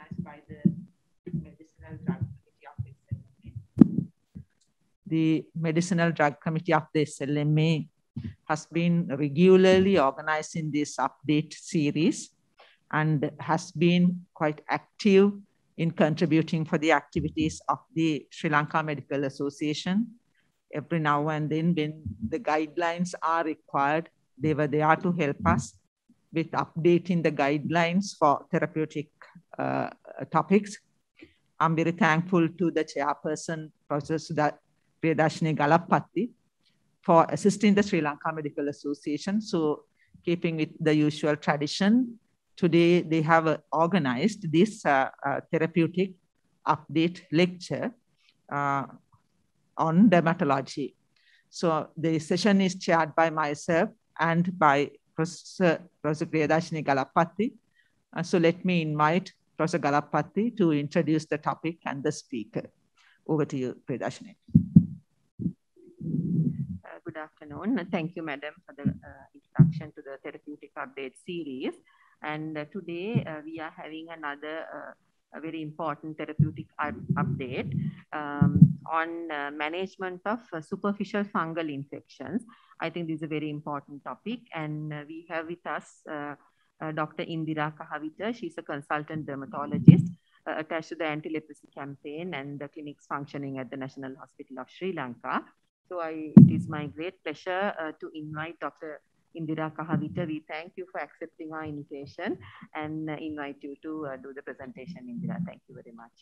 recognized by the Medicinal Drug Committee of the SLMA. The Medicinal Drug Committee of the SLMA has been regularly organizing this update series and has been quite active in contributing for the activities of the Sri Lanka Medical Association. Every now and then when the guidelines are required, they were there to help us with updating the guidelines for therapeutic uh, uh, topics. I'm very thankful to the chairperson, Professor Priyadashini Galapatti, for assisting the Sri Lanka Medical Association. So keeping with the usual tradition, today they have uh, organized this uh, uh, therapeutic update lecture uh, on dermatology. So the session is chaired by myself and by Professor, Professor Priyadashini Galapati. Uh, so let me invite Professor Galapati to introduce the topic and the speaker. Over to you, Pridashni. Uh, good afternoon. Thank you, Madam, for the uh, introduction to the therapeutic update series. And uh, today uh, we are having another uh, very important therapeutic update um, on uh, management of superficial fungal infections. I think this is a very important topic, and we have with us uh, Dr. Indira Kahavita. She's a consultant dermatologist uh, attached to the anti-leprosy campaign and the clinics functioning at the National Hospital of Sri Lanka. So I, it is my great pleasure uh, to invite Dr. Indira Kahavita. We thank you for accepting our invitation and invite you to do the presentation, Indira. Thank you very much.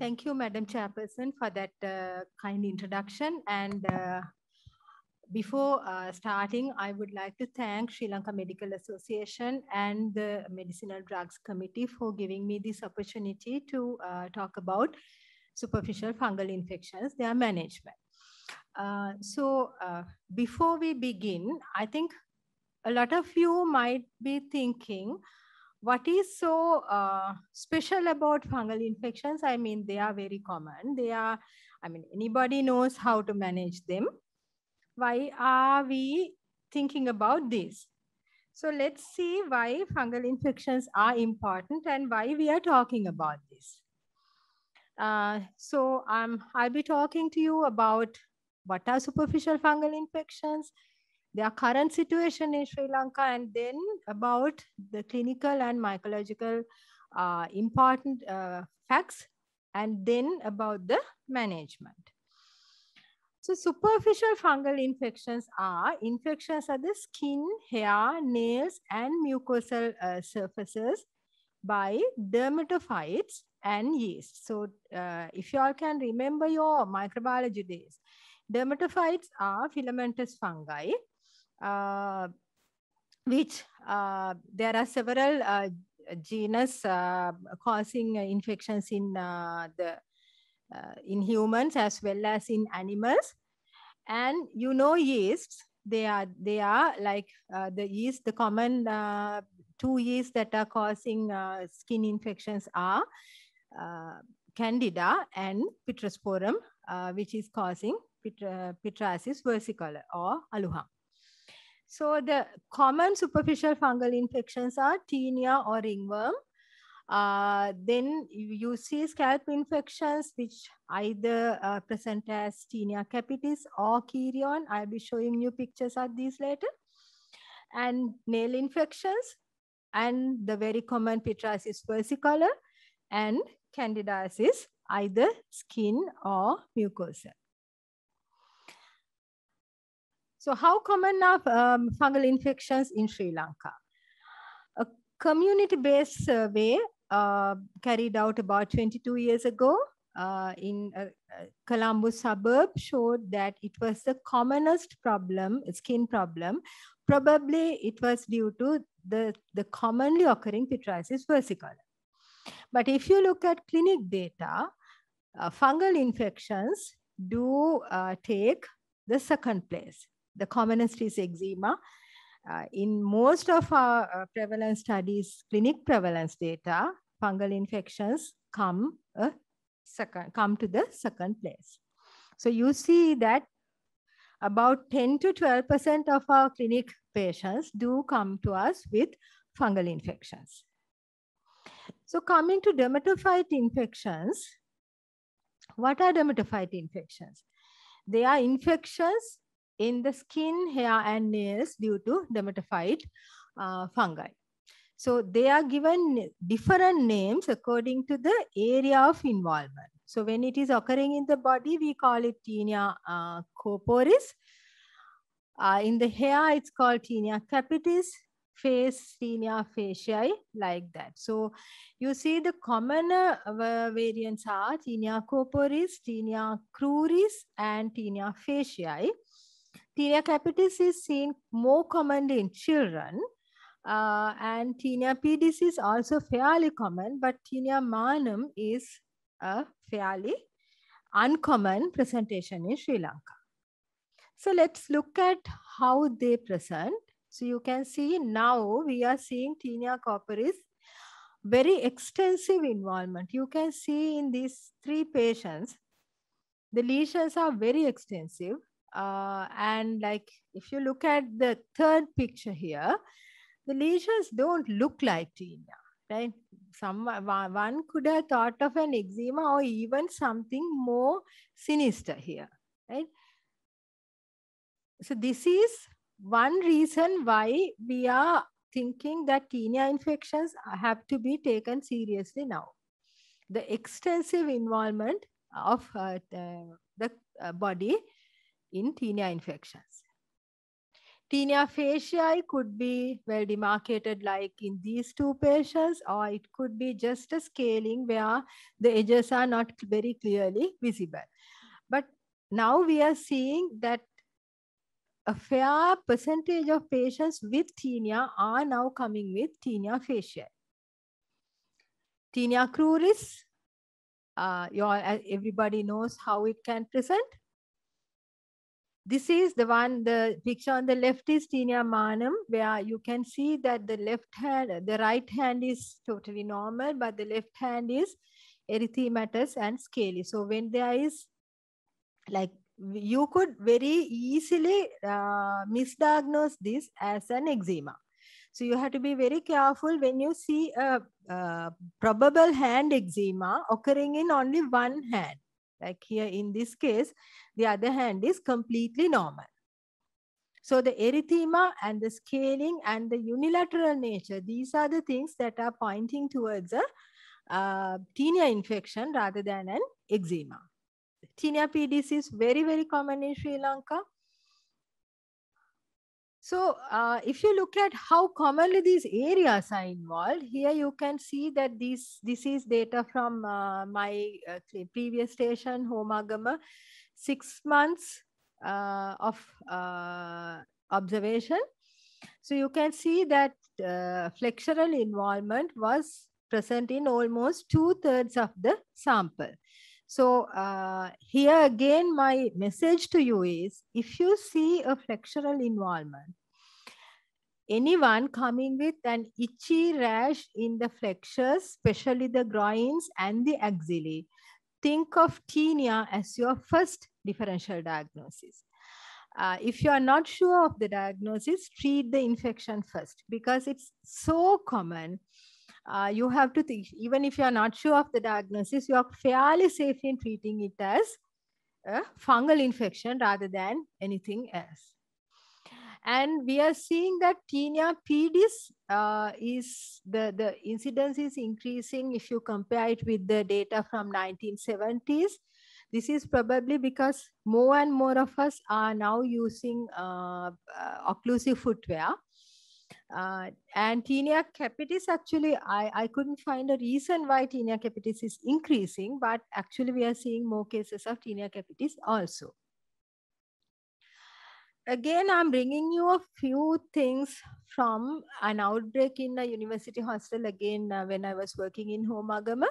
Thank you, Madam Chairperson, for that uh, kind introduction. And uh, before uh, starting, I would like to thank Sri Lanka Medical Association and the Medicinal Drugs Committee for giving me this opportunity to uh, talk about superficial fungal infections, their management. Uh, so uh, before we begin, I think a lot of you might be thinking, what is so uh, special about fungal infections? I mean, they are very common. They are, I mean, anybody knows how to manage them. Why are we thinking about this? So let's see why fungal infections are important and why we are talking about this. Uh, so um, I'll be talking to you about what are superficial fungal infections, their current situation in Sri Lanka and then about the clinical and mycological uh, important uh, facts and then about the management. So superficial fungal infections are infections of the skin, hair, nails, and mucosal uh, surfaces by dermatophytes and yeast. So uh, if you all can remember your microbiology days, dermatophytes are filamentous fungi uh, which uh, there are several uh, genus causing infections in the in humans as well as in animals and you know yeasts they are they are like uh, the yeast the common uh, two yeasts that are causing uh, skin infections are candida and pitrosporum which is causing pit- versicolor or aloha. So the common superficial fungal infections are tinea or ringworm. Uh, then you see scalp infections, which either uh, present as tinea capitis or kerion. I'll be showing you pictures of these later. And nail infections, and the very common pityriasis versicolor and candidiasis, either skin or mucosa. So how common are um, fungal infections in Sri Lanka? A community-based survey uh, carried out about 22 years ago uh, in a, Columbus suburb showed that it was the commonest problem, skin problem. Probably it was due to the, the commonly occurring pityriasis versicolor. But if you look at clinic data, uh, fungal infections do uh, take the second place the commonest is eczema. Uh, in most of our uh, prevalence studies, clinic prevalence data, fungal infections come, uh, second, come to the second place. So you see that about 10 to 12% of our clinic patients do come to us with fungal infections. So coming to dermatophyte infections, what are dermatophyte infections? They are infections in the skin, hair, and nails due to dermatophyte uh, fungi. So they are given different names according to the area of involvement. So when it is occurring in the body, we call it tinea uh, corporis. Uh, in the hair, it's called tinea capitis, face, tinea faciei, like that. So you see the common uh, variants are tinea corporis, tinea cruris, and tinea faciei. Tinea capitis is seen more commonly in children. Uh, and tinea pedis is also fairly common, but tinea manum is a fairly uncommon presentation in Sri Lanka. So let's look at how they present. So you can see now we are seeing tinea corporis very extensive involvement. You can see in these three patients, the lesions are very extensive. Uh, and like if you look at the third picture here, the lesions don't look like tinea, right? Some one could have thought of an eczema or even something more sinister here, right? So this is one reason why we are thinking that tinea infections have to be taken seriously now. The extensive involvement of uh, the, the uh, body in tinea infections. Tinea fasciae could be well demarcated like in these two patients or it could be just a scaling where the edges are not very clearly visible. But now we are seeing that a fair percentage of patients with tinea are now coming with tinea fasciae. Tinea cruris, uh, all, uh, everybody knows how it can present. This is the one, the picture on the left is tinea manum, where you can see that the left hand, the right hand is totally normal, but the left hand is erythematous and scaly. So when there is like you could very easily uh, misdiagnose this as an eczema. So you have to be very careful when you see a, a probable hand eczema occurring in only one hand. Like here in this case, the other hand is completely normal. So the erythema and the scaling and the unilateral nature, these are the things that are pointing towards a tinea infection rather than an eczema. Tinea pedis is very, very common in Sri Lanka. So uh, if you look at how commonly these areas are involved, here you can see that this this is data from uh, my uh, previous station, Homagama, six months uh, of uh, observation. So you can see that uh, flexural involvement was present in almost two thirds of the sample. So uh, here again, my message to you is, if you see a flexural involvement, anyone coming with an itchy rash in the flexures, especially the groins and the axillae, think of tinea as your first differential diagnosis. Uh, if you are not sure of the diagnosis, treat the infection first because it's so common uh, you have to think, even if you are not sure of the diagnosis, you are fairly safe in treating it as a fungal infection rather than anything else. And we are seeing that tinea pedis uh, is the, the incidence is increasing if you compare it with the data from 1970s. This is probably because more and more of us are now using uh, uh, occlusive footwear. Uh, and tinea capitis actually, I, I couldn't find a reason why tinea capitis is increasing, but actually we are seeing more cases of tinea capitis also. Again, I'm bringing you a few things from an outbreak in a university hostel. again uh, when I was working in Homagama.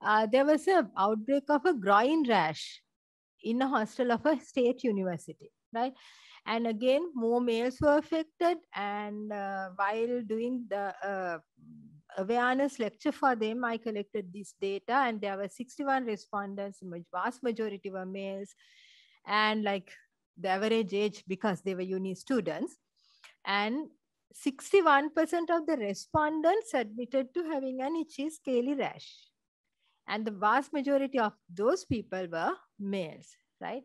Uh, there was an outbreak of a groin rash in a hostel of a state university, right? and again more males were affected and uh, while doing the uh, awareness lecture for them i collected this data and there were 61 respondents vast majority were males and like the average age because they were uni students and 61% of the respondents admitted to having an itchy scaly rash and the vast majority of those people were males right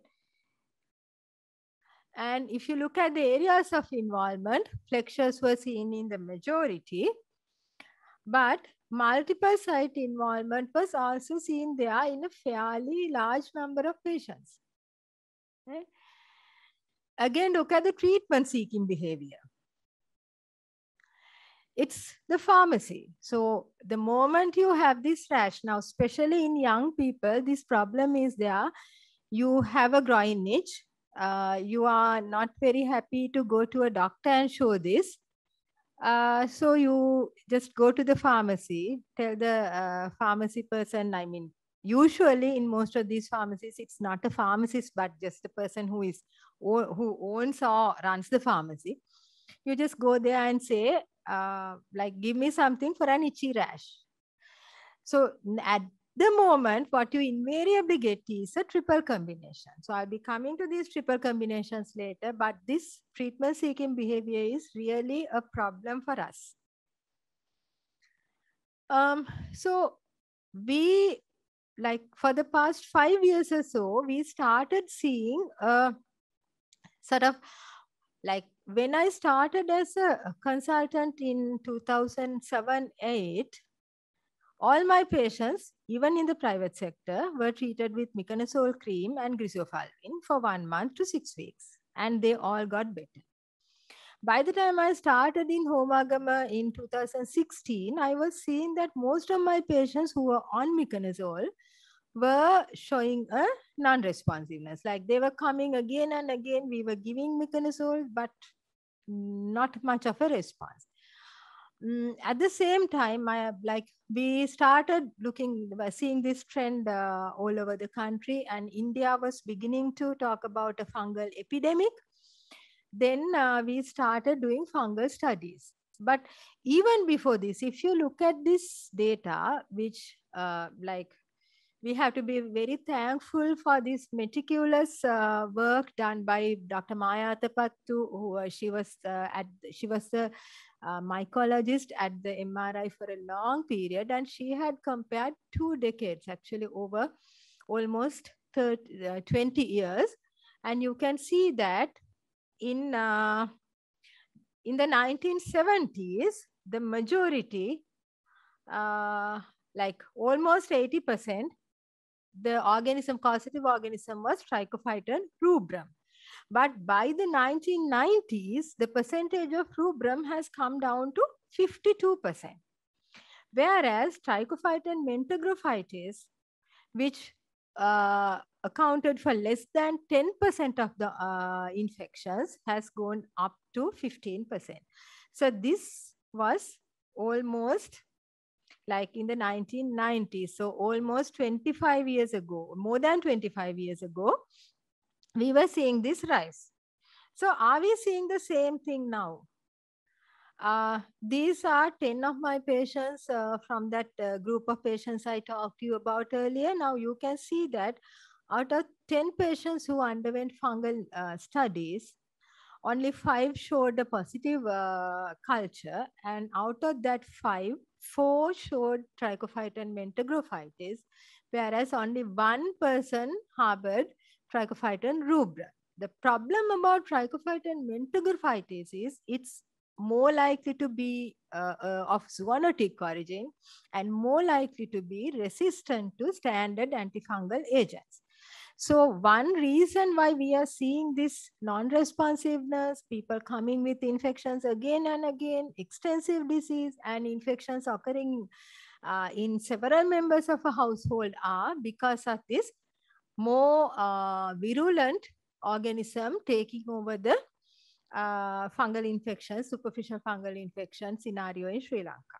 and if you look at the areas of involvement, flexures were seen in the majority, but multiple site involvement was also seen there in a fairly large number of patients. Again, look at the treatment seeking behavior. It's the pharmacy. So the moment you have this rash, now especially in young people, this problem is there. You have a groin itch, uh, you are not very happy to go to a doctor and show this. Uh, so you just go to the pharmacy, tell the uh, pharmacy person, I mean, usually in most of these pharmacies, it's not a pharmacist, but just the person who is who owns or runs the pharmacy. You just go there and say, uh, like, give me something for an itchy rash. So at the moment what you invariably get is a triple combination. So I'll be coming to these triple combinations later, but this treatment seeking behavior is really a problem for us. Um, so we, like for the past five years or so, we started seeing a sort of like when I started as a consultant in 2007 8, all my patients, even in the private sector, were treated with miconazole cream and grisofulvin for one month to six weeks, and they all got better. By the time I started in Homagama in 2016, I was seeing that most of my patients who were on miconazole were showing a non-responsiveness. Like they were coming again and again. We were giving miconazole, but not much of a response um, at the same time, I like we started looking, uh, seeing this trend uh, all over the country, and India was beginning to talk about a fungal epidemic. Then uh, we started doing fungal studies. But even before this, if you look at this data, which uh, like we have to be very thankful for this meticulous uh, work done by Dr. Maya Tapattu, who uh, she was uh, at she was the mycologist at the MRI for a long period, and she had compared two decades, actually over almost 30, uh, 20 years. And you can see that in, uh, in the 1970s, the majority, uh, like almost 80%, the organism, causative organism was Trichophyton rubrum. But by the 1990s, the percentage of rubrum has come down to 52%. Whereas trichophyton mentagrophytes, which uh, accounted for less than 10% of the uh, infections, has gone up to 15%. So this was almost like in the 1990s, so almost 25 years ago, more than 25 years ago, we were seeing this rise. So are we seeing the same thing now? Uh, these are 10 of my patients uh, from that uh, group of patients I talked to you about earlier. Now you can see that out of 10 patients who underwent fungal uh, studies, only five showed a positive uh, culture, and out of that five, four showed trichophyton mentagrophytes, whereas only one person harbored Trichophyton rubra. The problem about Trichophyton mentegorphytes is it's more likely to be uh, uh, of zoonotic origin and more likely to be resistant to standard antifungal agents. So one reason why we are seeing this non-responsiveness, people coming with infections again and again, extensive disease and infections occurring uh, in several members of a household are because of this more uh, virulent organism taking over the uh, fungal infection, superficial fungal infection scenario in Sri Lanka.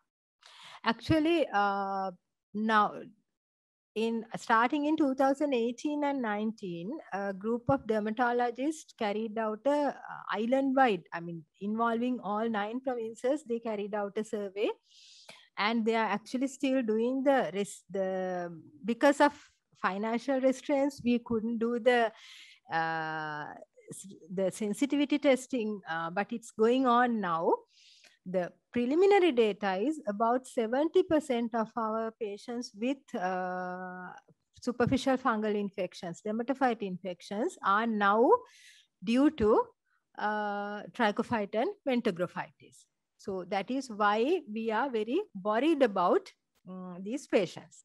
Actually, uh, now in starting in 2018 and 19, a group of dermatologists carried out a uh, island-wide, I mean, involving all nine provinces, they carried out a survey and they are actually still doing the risk the because of financial restraints, we couldn't do the uh, the sensitivity testing, uh, but it's going on now. The preliminary data is about 70% of our patients with uh, superficial fungal infections, dermatophyte infections, are now due to uh, trichophyton pentagrophytis. So that is why we are very worried about um, these patients.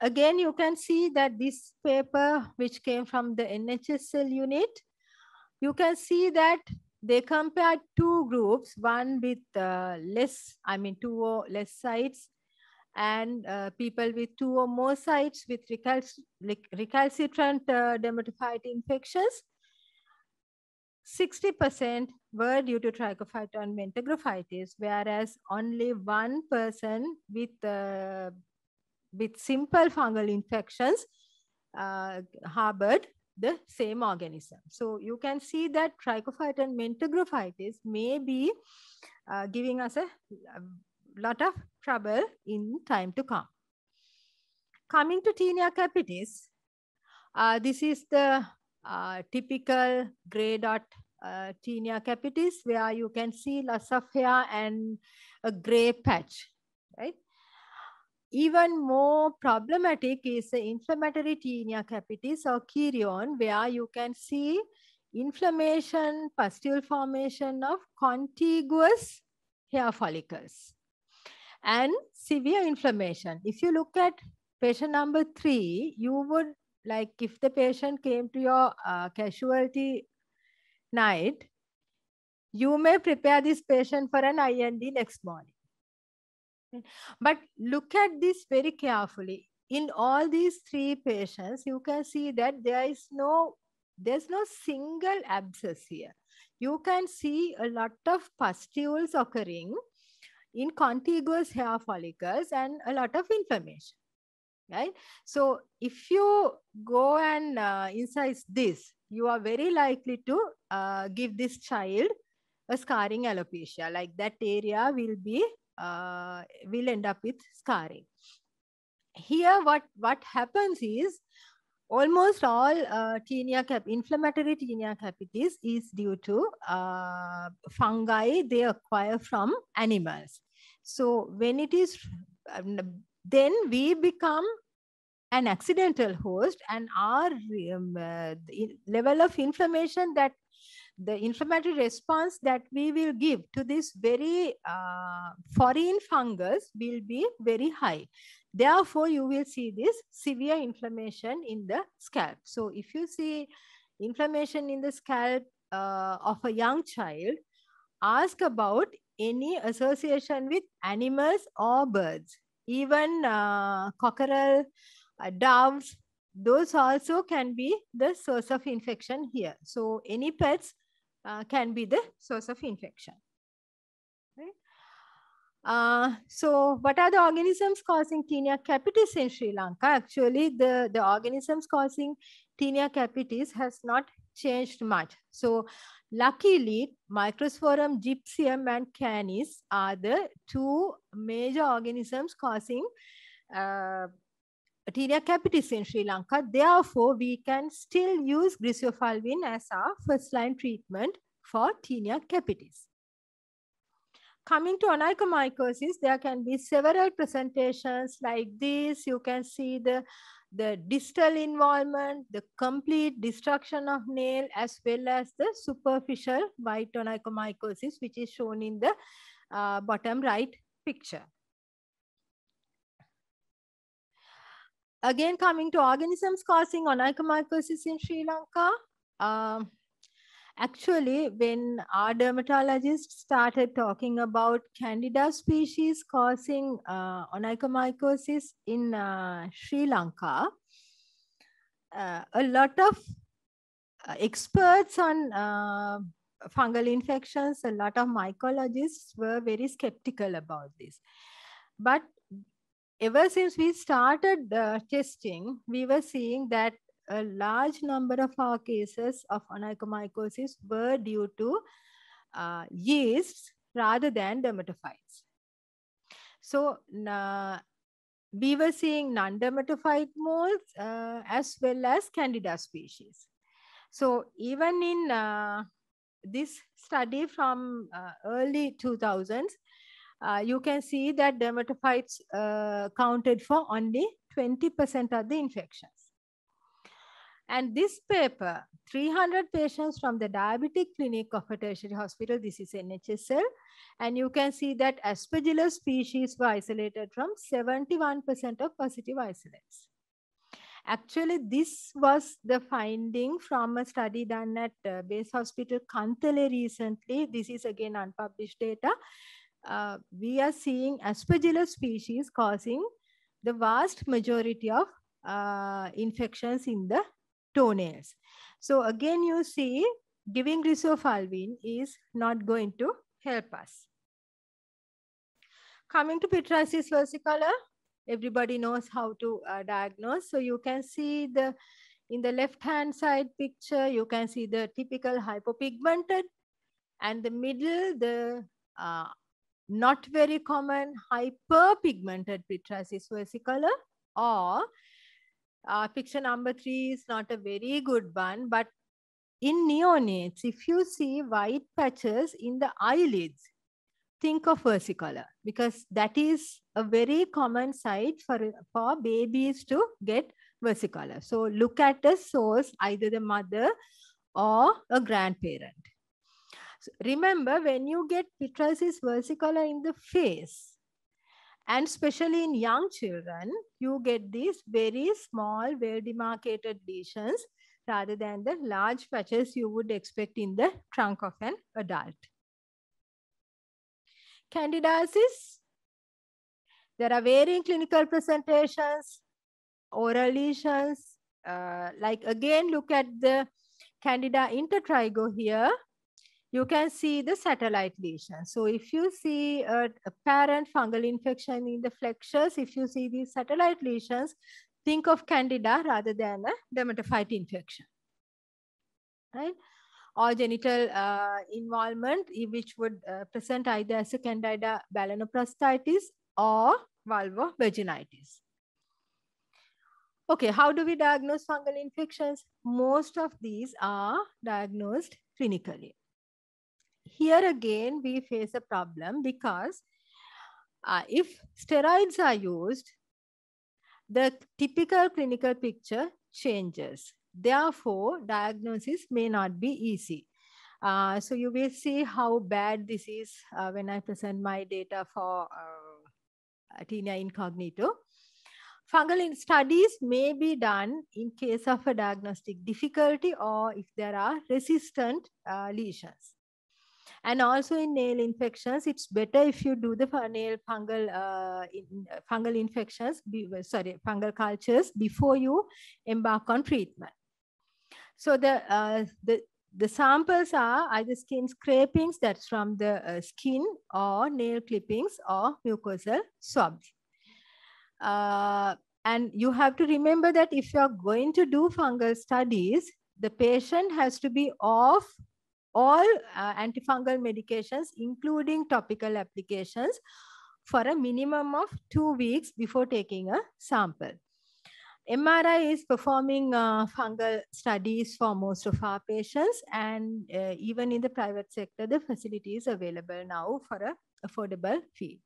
Again, you can see that this paper, which came from the NHSL unit, you can see that they compared two groups, one with uh, less, I mean, two or less sites, and uh, people with two or more sites with recalcitrant uh, dermatophyte infections. 60% were due to trichophyton mentagrophytis, whereas only one person with uh, with simple fungal infections uh, harbored the same organism. So you can see that trichophyton mentagrophytes may be uh, giving us a, a lot of trouble in time to come. Coming to Tinea capitis, uh, this is the uh, typical gray dot uh, tinea capitis where you can see lots of hair and a gray patch. Even more problematic is the inflammatory tinea capitis or chorion, where you can see inflammation, pustule formation of contiguous hair follicles and severe inflammation. If you look at patient number three, you would like if the patient came to your uh, casualty night, you may prepare this patient for an IND next morning. But look at this very carefully. In all these three patients, you can see that there is no, there's no single abscess here. You can see a lot of pustules occurring in contiguous hair follicles and a lot of inflammation, right? So if you go and uh, incise this, you are very likely to uh, give this child a scarring alopecia, like that area will be uh, we'll end up with scarring. Here, what, what happens is almost all uh, tinea cap inflammatory tinea capitis is due to uh, fungi they acquire from animals. So when it is, um, then we become an accidental host and our um, uh, level of inflammation that the inflammatory response that we will give to this very uh, foreign fungus will be very high. Therefore, you will see this severe inflammation in the scalp. So if you see inflammation in the scalp uh, of a young child, ask about any association with animals or birds, even uh, cockerel, uh, doves, those also can be the source of infection here. So any pets uh, can be the source of infection. Uh, so what are the organisms causing tinea capitis in Sri Lanka? Actually, the, the organisms causing tinea capitis has not changed much. So luckily, Microsporum gypsum and Canis are the two major organisms causing uh, bacteria capitis in Sri Lanka. Therefore, we can still use griseofulvin as our first line treatment for tinea capitis. Coming to onychomycosis, there can be several presentations like this. You can see the, the distal involvement, the complete destruction of nail, as well as the superficial white onychomycosis, which is shown in the uh, bottom right picture. again, coming to organisms causing onychomycosis in Sri Lanka, um, actually, when our dermatologists started talking about candida species causing uh, onychomycosis in uh, Sri Lanka, uh, a lot of uh, experts on uh, fungal infections, a lot of mycologists were very skeptical about this. But ever since we started the uh, testing, we were seeing that a large number of our cases of onychomycosis were due to uh, yeasts rather than dermatophytes. So uh, we were seeing non-dermatophyte molds uh, as well as candida species. So even in uh, this study from uh, early 2000s, uh, you can see that dermatophytes uh, counted for only 20% of the infections. And this paper, 300 patients from the diabetic clinic of a tertiary hospital, this is NHSL, and you can see that aspergillus species were isolated from 71% of positive isolates. Actually, this was the finding from a study done at uh, Base Hospital, Kantale recently. This is again unpublished data uh, we are seeing aspergillus species causing the vast majority of uh, infections in the toenails. So again, you see giving risofulvin is not going to help us. Coming to pityriasis versicolor, everybody knows how to uh, diagnose. So you can see the in the left-hand side picture, you can see the typical hypopigmented and the middle, the uh, not very common hyperpigmented pitrasis vesicular. or uh, picture number three is not a very good one, but in neonates, if you see white patches in the eyelids, think of versicolor because that is a very common site for, for babies to get versicolor. So look at the source, either the mother or a grandparent. So remember, when you get pityriasis versicolor in the face, and especially in young children, you get these very small, well demarcated lesions rather than the large patches you would expect in the trunk of an adult. Candidiasis, there are varying clinical presentations, oral lesions, uh, like again, look at the candida intertrigo here you can see the satellite lesion. So if you see a apparent fungal infection in the flexures, if you see these satellite lesions, think of candida rather than a dermatophyte infection, right? Or genital uh, involvement, which would uh, present either as a candida balanoprostitis or vulvovaginitis. Okay, how do we diagnose fungal infections? Most of these are diagnosed clinically here again, we face a problem because uh, if steroids are used, the typical clinical picture changes. Therefore, diagnosis may not be easy. Uh, so you will see how bad this is uh, when I present my data for uh, tinea incognito. Fungal studies may be done in case of a diagnostic difficulty or if there are resistant uh, lesions. And also in nail infections, it's better if you do the nail fungal, uh, in, uh, fungal infections, be, uh, sorry, fungal cultures before you embark on treatment. So the, uh, the, the samples are either skin scrapings, that's from the uh, skin or nail clippings or mucosal swabs. and you have to remember that if you're going to do fungal studies, the patient has to be off all uh, antifungal medications, including topical applications, for a minimum of two weeks before taking a sample. MRI is performing uh, fungal studies for most of our patients and uh, even in the private sector, the facility is available now for a affordable fee.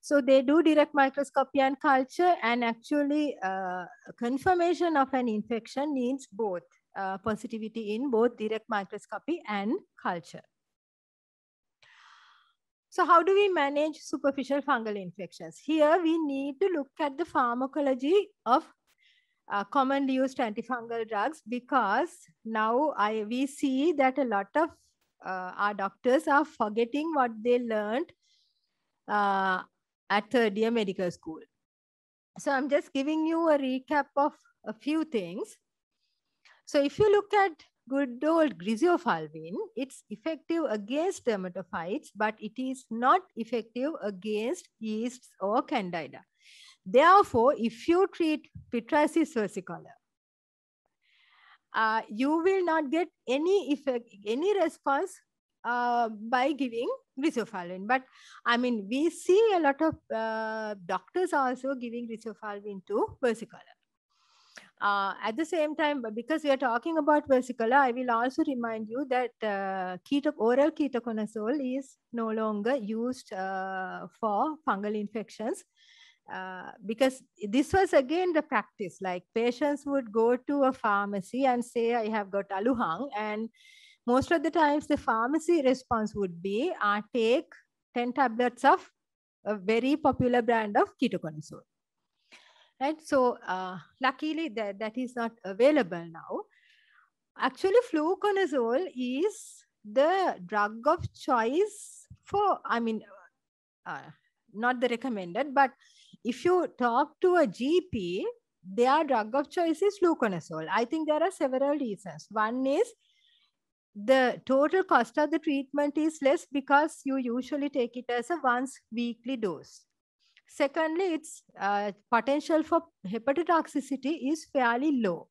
So they do direct microscopy and culture and actually uh, confirmation of an infection needs both uh, positivity in both direct microscopy and culture. So how do we manage superficial fungal infections? Here we need to look at the pharmacology of uh, commonly used antifungal drugs because now I, we see that a lot of uh, our doctors are forgetting what they learned uh, at third year medical school. So I'm just giving you a recap of a few things. So if you look at good old griseofalvin, it's effective against dermatophytes, but it is not effective against yeasts or candida. Therefore, if you treat pitriasis versicolor, uh, you will not get any effect, any response uh, by giving griseofalvin. But I mean, we see a lot of uh, doctors also giving griseofalvin to versicolor. Uh, at the same time, because we are talking about vesicula, I will also remind you that uh, keto, oral ketoconazole is no longer used uh, for fungal infections. Uh, because this was again the practice, like patients would go to a pharmacy and say, I have got aluhang. And most of the times the pharmacy response would be, I uh, take 10 tablets of a very popular brand of ketoconazole right? So uh, luckily that, that is not available now. Actually, fluconazole is the drug of choice for, I mean, uh, not the recommended, but if you talk to a GP, their drug of choice is fluconazole. I think there are several reasons. One is the total cost of the treatment is less because you usually take it as a once weekly dose. Secondly, its uh, potential for hepatotoxicity is fairly low.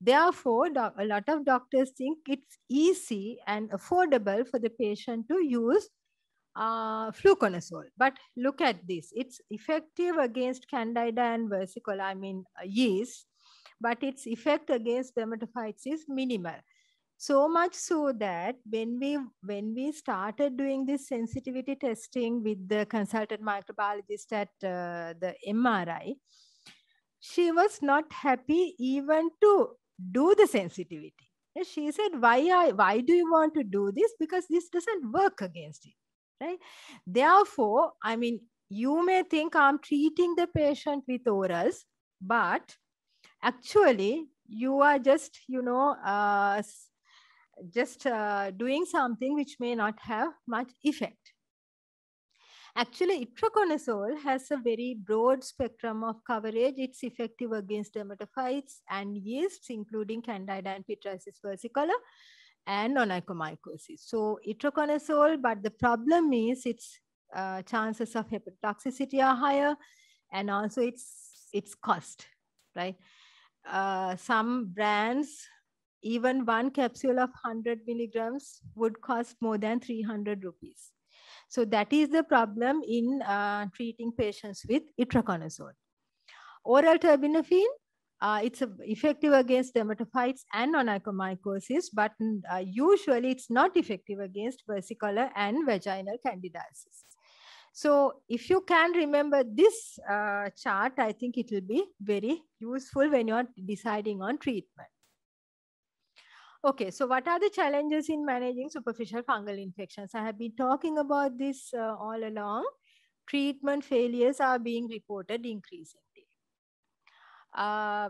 Therefore, a lot of doctors think it's easy and affordable for the patient to use uh, fluconazole. But look at this. It's effective against candida and versicolor, I mean uh, yeast, but its effect against dermatophytes is minimal so much so that when we when we started doing this sensitivity testing with the consultant microbiologist at uh, the mri she was not happy even to do the sensitivity and she said why I, why do you want to do this because this doesn't work against it right therefore i mean you may think i'm treating the patient with orals but actually you are just you know uh, just uh, doing something which may not have much effect. Actually, itraconazole has a very broad spectrum of coverage. It's effective against dermatophytes and yeasts, including Candida and Pityriasis versicolor and onychomycosis. So itraconazole, but the problem is its uh, chances of hepatotoxicity are higher and also its, its cost, right? Uh, some brands even one capsule of 100 milligrams would cost more than 300 rupees. So that is the problem in uh, treating patients with itraconazole. Oral terbinafine, uh, it's effective against dermatophytes and onychomycosis, but uh, usually it's not effective against versicolor and vaginal candidiasis. So if you can remember this uh, chart, I think it will be very useful when you're deciding on treatment. Okay, so what are the challenges in managing superficial fungal infections? I have been talking about this uh, all along. Treatment failures are being reported increasingly. Uh,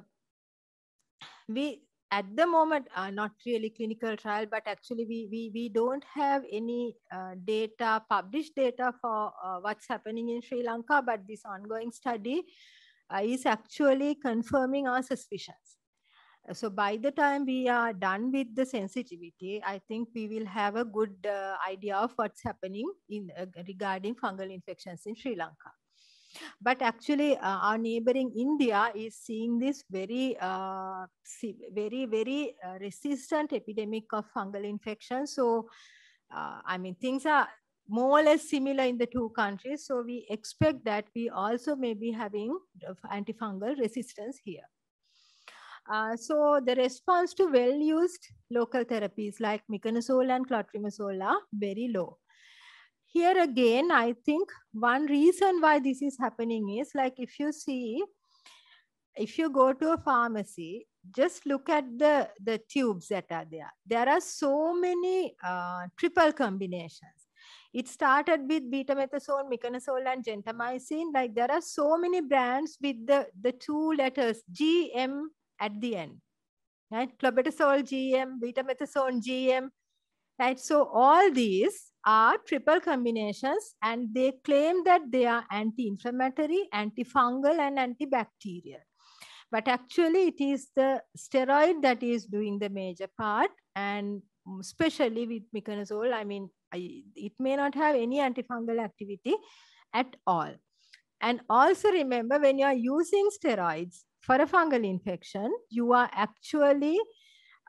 we, at the moment, are uh, not really clinical trial, but actually we, we, we don't have any uh, data, published data for uh, what's happening in Sri Lanka, but this ongoing study uh, is actually confirming our suspicions so by the time we are done with the sensitivity i think we will have a good uh, idea of what's happening in uh, regarding fungal infections in sri lanka but actually uh, our neighboring india is seeing this very uh, very very uh, resistant epidemic of fungal infection so uh, i mean things are more or less similar in the two countries so we expect that we also may be having antifungal resistance here uh, so the response to well-used local therapies like miconazole and clotrimazole are very low. Here again, I think one reason why this is happening is like if you see, if you go to a pharmacy, just look at the, the tubes that are there. There are so many uh, triple combinations. It started with betamethasone, miconazole, and gentamicin. Like there are so many brands with the, the two letters GM at the end. Right? Clobetasol GM, betamethasone GM. Right? So all these are triple combinations and they claim that they are anti-inflammatory, antifungal and antibacterial. But actually it is the steroid that is doing the major part and especially with miconazole, I mean, I, it may not have any antifungal activity at all. And also remember when you are using steroids, for a fungal infection, you are actually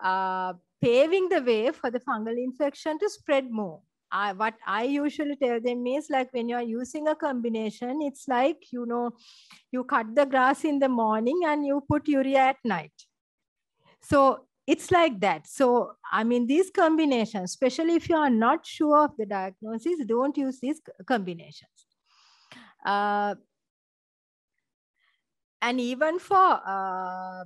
uh, paving the way for the fungal infection to spread more. I, what I usually tell them is like when you're using a combination, it's like, you know, you cut the grass in the morning and you put urea at night. So it's like that. So, I mean, these combinations, especially if you are not sure of the diagnosis, don't use these combinations. Uh, and even for uh,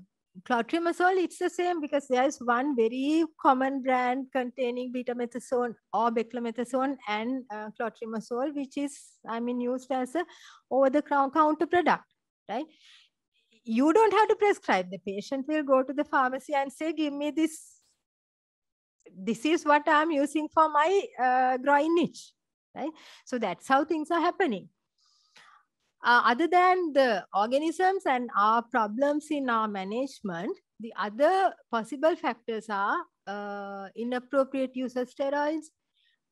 clotrimazole, it's the same because there's one very common brand containing betamethasone or beclomethasone and uh, clotrimazole, which is, I mean, used as a over-the-counter product, right? You don't have to prescribe. The patient will go to the pharmacy and say, give me this. This is what I'm using for my uh, groin itch, right? So that's how things are happening uh, other than the organisms and our problems in our management, the other possible factors are uh, inappropriate use of steroids,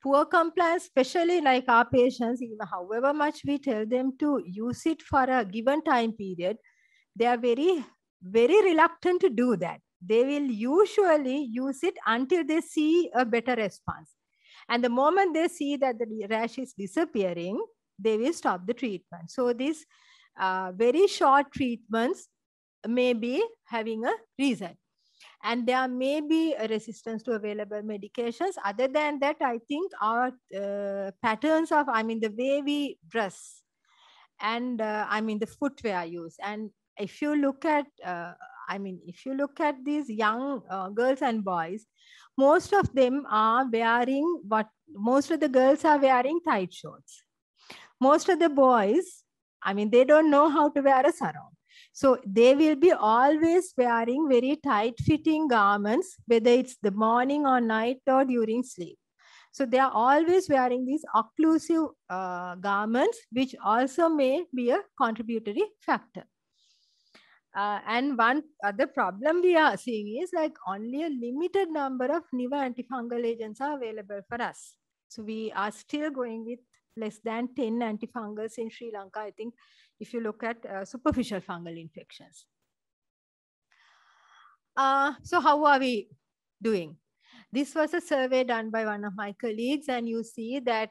poor compliance, especially like our patients, even however much we tell them to use it for a given time period, they are very, very reluctant to do that. They will usually use it until they see a better response. And the moment they see that the rash is disappearing, they will stop the treatment. So these uh, very short treatments may be having a reason. And there may be a resistance to available medications. Other than that, I think our uh, patterns of, I mean, the way we dress and uh, I mean, the footwear use. And if you look at, uh, I mean, if you look at these young uh, girls and boys, most of them are wearing what most of the girls are wearing tight shorts most of the boys, I mean, they don't know how to wear a sarong. So they will be always wearing very tight fitting garments, whether it's the morning or night or during sleep. So they are always wearing these occlusive uh, garments, which also may be a contributory factor. Uh, and one other problem we are seeing is like only a limited number of new antifungal agents are available for us. So we are still going with less than 10 antifungals in Sri Lanka, I think, if you look at uh, superficial fungal infections. Uh, so how are we doing? This was a survey done by one of my colleagues, and you see that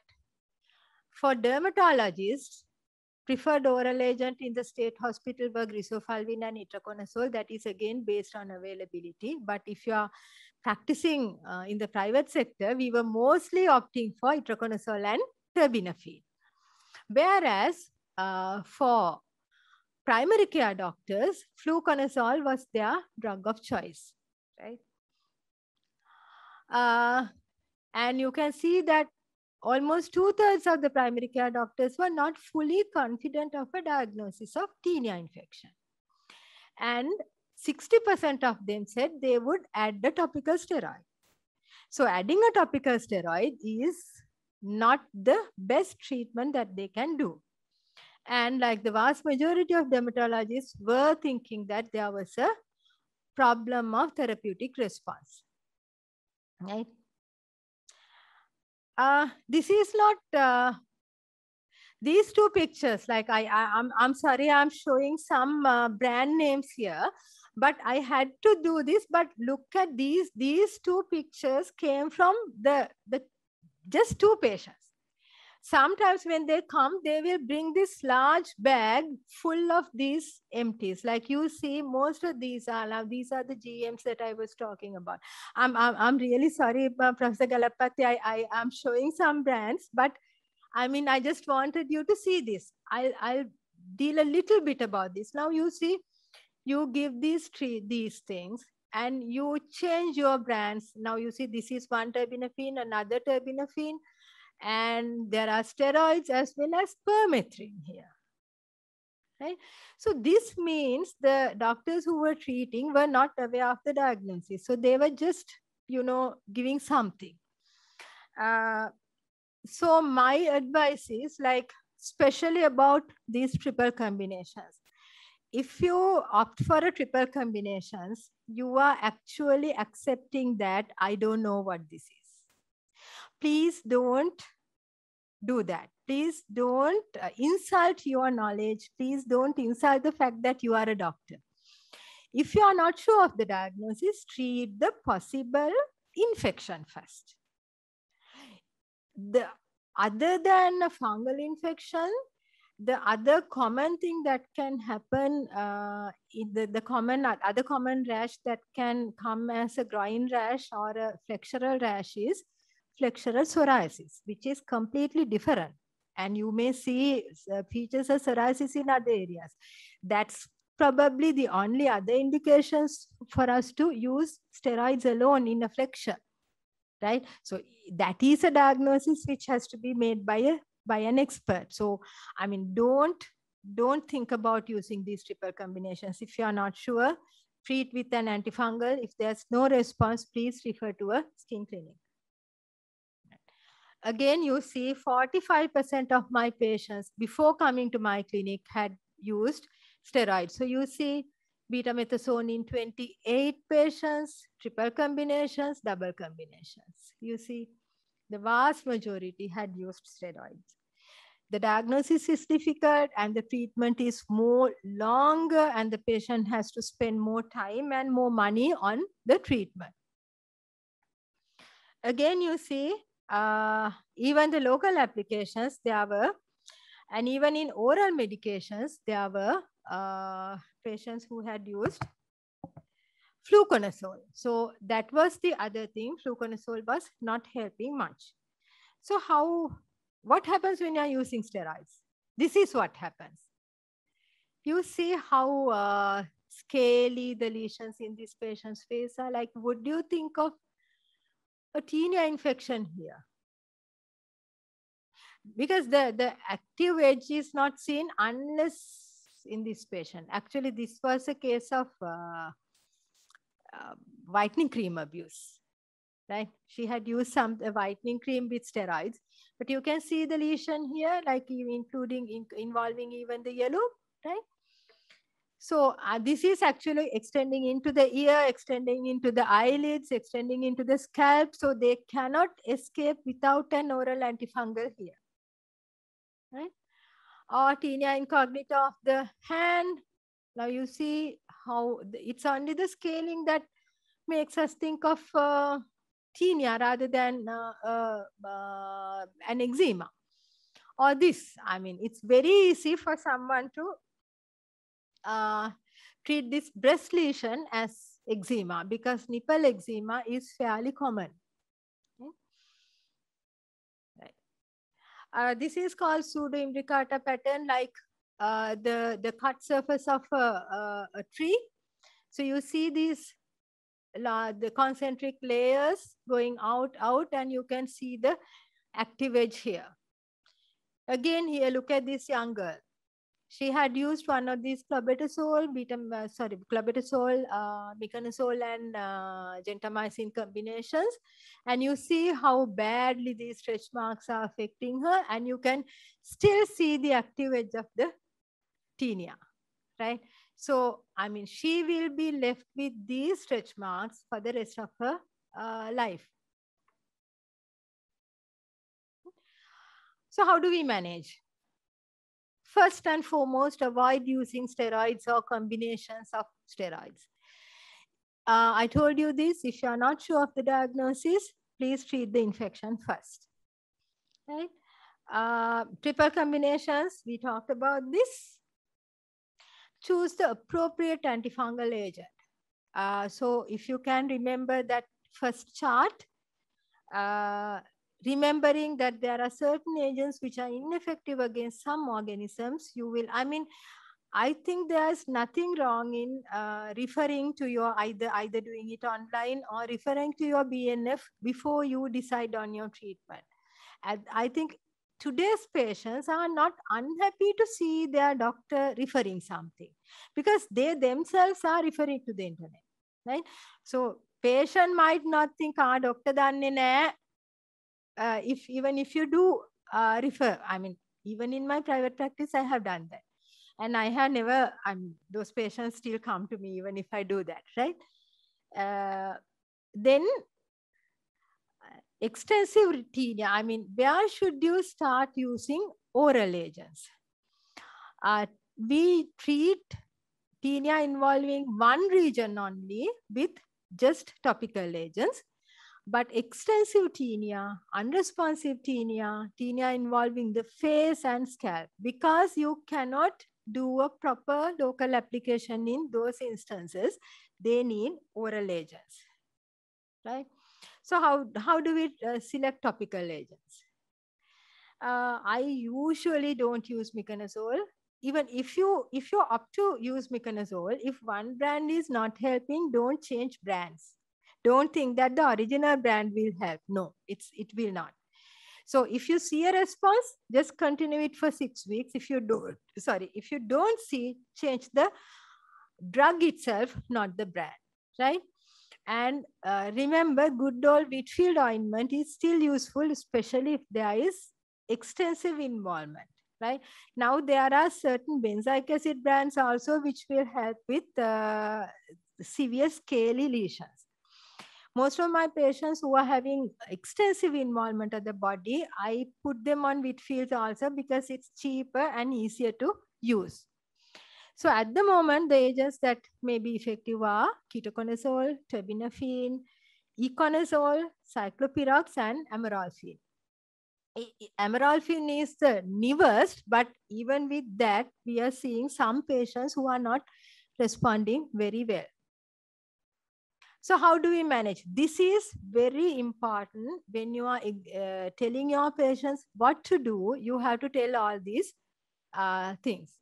for dermatologists, preferred oral agent in the state hospital were griselfalvin and itraconazole. That is again based on availability. But if you are practicing uh, in the private sector, we were mostly opting for itraconazole and terbinafine. Whereas uh, for primary care doctors, fluconazole was their drug of choice, right? Uh, and you can see that almost two-thirds of the primary care doctors were not fully confident of a diagnosis of tinea infection. And 60% of them said they would add the topical steroid. So adding a topical steroid is not the best treatment that they can do. And like the vast majority of dermatologists were thinking that there was a problem of therapeutic response, right? Uh, this is not, uh, these two pictures, like I, I am I'm, I'm sorry, I'm showing some uh, brand names here, but I had to do this, but look at these, these two pictures came from the, the just two patients. Sometimes when they come, they will bring this large bag full of these empties. Like you see, most of these are now, these are the GMs that I was talking about. I'm, I'm, I'm really sorry, uh, Professor Galapati, I, I am showing some brands, but I mean, I just wanted you to see this. I'll, I'll deal a little bit about this. Now you see, you give these three, these things, and you change your brands. Now you see this is one terbinafine, another terbinafine, and there are steroids as well as permethrin here. Right? So this means the doctors who were treating were not aware of the diagnosis. So they were just, you know, giving something. Uh, so my advice is like, especially about these triple combinations. If you opt for a triple combinations, you are actually accepting that I don't know what this is. Please don't do that. Please don't uh, insult your knowledge. Please don't insult the fact that you are a doctor. If you are not sure of the diagnosis, treat the possible infection first. The, other than a fungal infection, the other common thing that can happen, uh, the, the common other common rash that can come as a groin rash or a flexural rash is flexural psoriasis, which is completely different. And you may see uh, features of psoriasis in other areas. That's probably the only other indications for us to use steroids alone in a flexure, right? So that is a diagnosis which has to be made by a by an expert. So, I mean, don't don't think about using these triple combinations. If you are not sure, treat with an antifungal. If there's no response, please refer to a skin clinic. Again, you see 45% of my patients before coming to my clinic had used steroids. So you see beta-methasone in 28 patients, triple combinations, double combinations. You see the vast majority had used steroids. The diagnosis is difficult and the treatment is more longer and the patient has to spend more time and more money on the treatment. Again, you see, uh, even the local applications, there were, and even in oral medications, there were uh, patients who had used fluconazole. So that was the other thing. Fluconazole was not helping much. So how, what happens when you're using steroids? This is what happens. You see how uh, scaly the lesions in this patient's face are like, would you think of a tinea infection here? Because the, the active edge is not seen unless in this patient. Actually, this was a case of uh, uh, whitening cream abuse, right? She had used some uh, whitening cream with steroids, but you can see the lesion here, like including in, involving even the yellow, right? So uh, this is actually extending into the ear, extending into the eyelids, extending into the scalp. So they cannot escape without an oral antifungal here, right? Or tinea incognita of the hand. Now you see how it's only the scaling that makes us think of uh, tinea rather than uh, uh, uh, an eczema or this. I mean, it's very easy for someone to uh, treat this breast lesion as eczema because nipple eczema is fairly common. Okay. Hmm? Uh, this is called pseudoimbricata pattern like uh, the, the cut surface of a, a, a tree. So you see these the concentric layers going out, out, and you can see the active edge here. Again, here, look at this young girl. She had used one of these clobetasol, beta, uh, sorry, clobetasol, uh, miconazole, and uh, gentamicin combinations. And you see how badly these stretch marks are affecting her. And you can still see the active edge of the tinea, right? So, I mean, she will be left with these stretch marks for the rest of her uh, life. So how do we manage? First and foremost, avoid using steroids or combinations of steroids. Uh, I told you this, if you are not sure of the diagnosis, please treat the infection first. Right? Uh, triple combinations, we talked about this choose the appropriate antifungal agent. Uh, so if you can remember that first chart, uh, remembering that there are certain agents which are ineffective against some organisms, you will, I mean, I think there's nothing wrong in uh, referring to your either either doing it online or referring to your BNF before you decide on your treatment. And I think today's patients are not unhappy to see their doctor referring something because they themselves are referring to the internet right so patient might not think ah doctor danne nae uh, if even if you do uh, refer i mean even in my private practice i have done that and i have never i'm those patients still come to me even if i do that right uh, then extensive routine, I mean, where should you start using oral agents? Uh, we treat tinea involving one region only with just topical agents, but extensive tinea, unresponsive tinea, tinea involving the face and scalp, because you cannot do a proper local application in those instances, they need oral agents, right? So how, how do we uh, select topical agents? Uh, I usually don't use miconazole. Even if you if you're up to use miconazole, if one brand is not helping, don't change brands. Don't think that the original brand will help. No, it's it will not. So if you see a response, just continue it for six weeks. If you don't, sorry, if you don't see, change the drug itself, not the brand, right? And uh, remember, good old Whitfield ointment is still useful, especially if there is extensive involvement, right? Now, there are certain benzoic acid brands also which will help with uh, severe scaly lesions. Most of my patients who are having extensive involvement of the body, I put them on Whitfield also because it's cheaper and easier to use. So at the moment, the agents that may be effective are ketoconazole, terbinafine, econazole, cyclopyrox, and amorolfine. Amorolfine is the newest, but even with that, we are seeing some patients who are not responding very well. So how do we manage? This is very important when you are uh, telling your patients what to do. You have to tell all these uh, things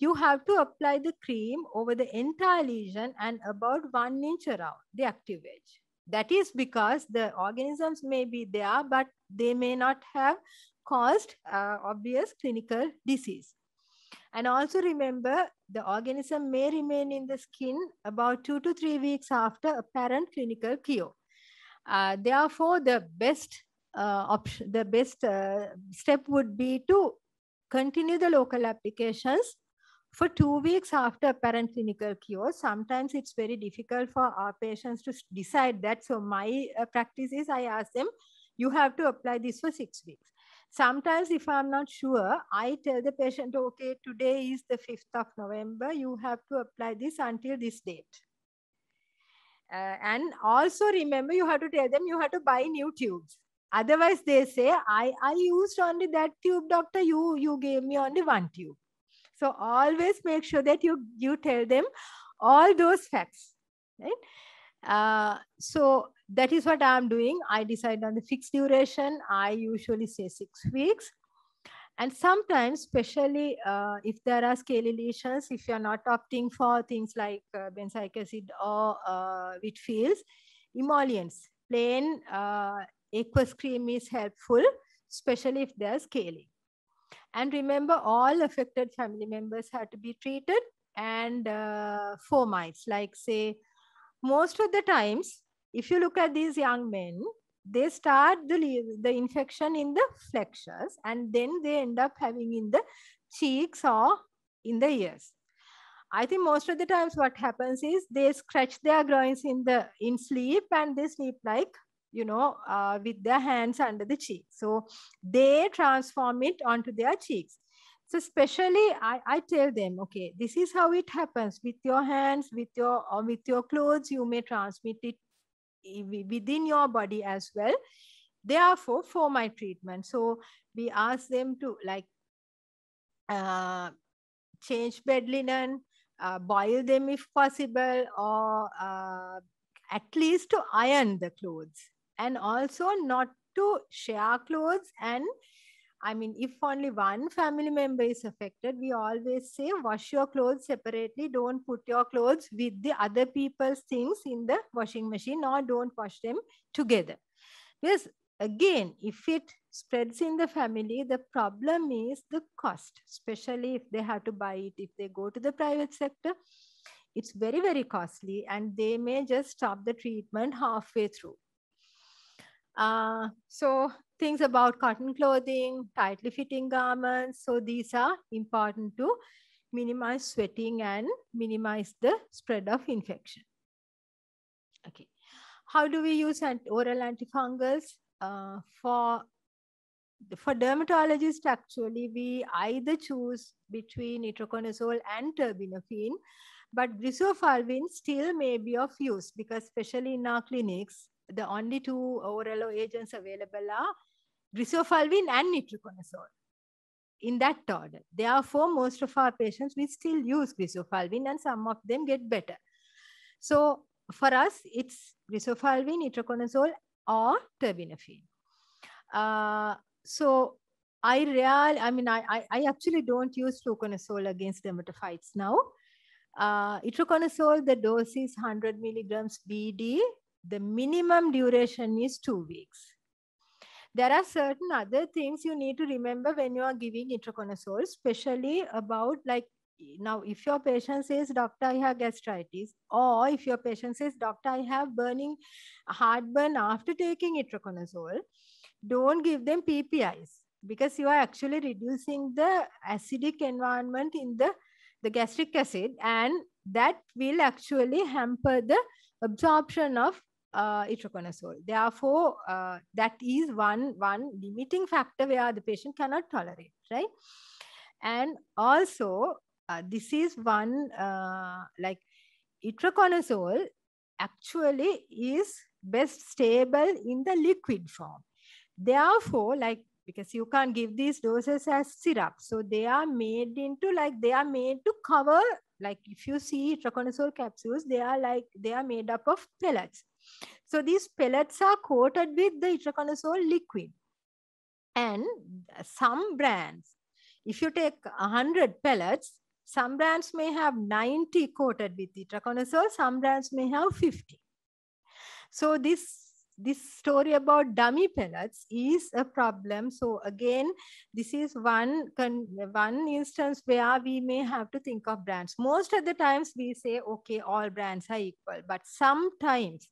you have to apply the cream over the entire lesion and about one inch around the active edge. That is because the organisms may be there, but they may not have caused uh, obvious clinical disease. And also remember, the organism may remain in the skin about two to three weeks after apparent clinical cure. Uh, therefore, the best uh, option, the best uh, step would be to continue the local applications for two weeks after apparent clinical cure, sometimes it's very difficult for our patients to decide that. So my uh, practice is I ask them, you have to apply this for six weeks. Sometimes if I'm not sure, I tell the patient, okay, today is the 5th of November. You have to apply this until this date. Uh, and also remember, you have to tell them you have to buy new tubes. Otherwise, they say, I, I used only that tube, doctor. You, you gave me only one tube. So always make sure that you, you tell them all those facts, right? Uh, so that is what I'm doing. I decide on the fixed duration. I usually say six weeks. And sometimes, especially uh, if there are scaly lesions, if you're not opting for things like uh, benzoic acid or uh, feels emollients, plain uh, aqueous cream is helpful, especially if they're scaly. And remember, all affected family members have to be treated and uh, mice. like say, most of the times, if you look at these young men, they start the, the infection in the flexures and then they end up having in the cheeks or in the ears. I think most of the times what happens is they scratch their groins in the in sleep and they sleep like you know, uh, with their hands under the cheek. So they transform it onto their cheeks. So especially I, I tell them, okay, this is how it happens with your hands, with your or with your clothes, you may transmit it within your body as well. Therefore, for my treatment. So we ask them to like uh, change bed linen, uh, boil them if possible, or uh, at least to iron the clothes and also not to share clothes and I mean, if only one family member is affected, we always say wash your clothes separately. Don't put your clothes with the other people's things in the washing machine or don't wash them together. Because again, if it spreads in the family, the problem is the cost, especially if they have to buy it, if they go to the private sector. It's very, very costly, and they may just stop the treatment halfway through. Uh, so things about cotton clothing, tightly fitting garments. So these are important to minimize sweating and minimize the spread of infection. Okay. How do we use oral antifungals? Uh, for, for dermatologists, actually, we either choose between itraconazole and terbinafine, but grisofulvin still may be of use because especially in our clinics, the only two oral agents available are brisofolvin and nitroconazole in that order. Therefore, most of our patients, we still use brisofolvin and some of them get better. So for us, it's brisofolvin, nitroconazole, or terbinafine. Uh, so I real, I mean, I, I, I, actually don't use fluconazole against dermatophytes now. Uh, itroconazole the dose is 100 milligrams BD the minimum duration is two weeks. There are certain other things you need to remember when you are giving itraconazole, especially about like now if your patient says doctor i have gastritis or if your patient says doctor i have burning heartburn after taking itraconazole don't give them ppis because you are actually reducing the acidic environment in the the gastric acid and that will actually hamper the absorption of uh, itraconazole. Therefore, uh, that is one, one limiting factor where the patient cannot tolerate, right? And also, uh, this is one, uh, like itraconazole actually is best stable in the liquid form. Therefore, like, because you can't give these doses as syrup. So they are made into like, they are made to cover, like if you see itraconazole capsules, they are like, they are made up of pellets. So these pellets are coated with the itraconazole liquid. And some brands, if you take 100 pellets, some brands may have 90 coated with itraconazole, some brands may have 50. So this this story about dummy pellets is a problem. So again, this is one, one instance where we may have to think of brands. Most of the times we say, okay, all brands are equal, but sometimes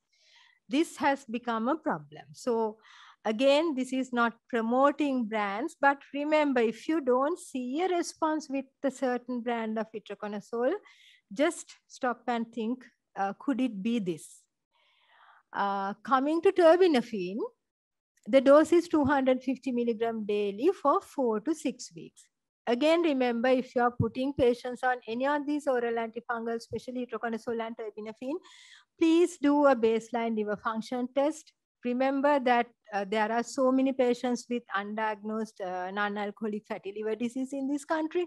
this has become a problem. So again, this is not promoting brands, but remember, if you don't see a response with a certain brand of itraconazole, just stop and think, uh, could it be this? Uh, coming to terbinafine, the dose is 250 milligram daily for four to six weeks. Again, remember if you are putting patients on any of these oral antifungals, especially itraconazole and terbinafine, please do a baseline liver function test. Remember that uh, there are so many patients with undiagnosed uh, non-alcoholic fatty liver disease in this country.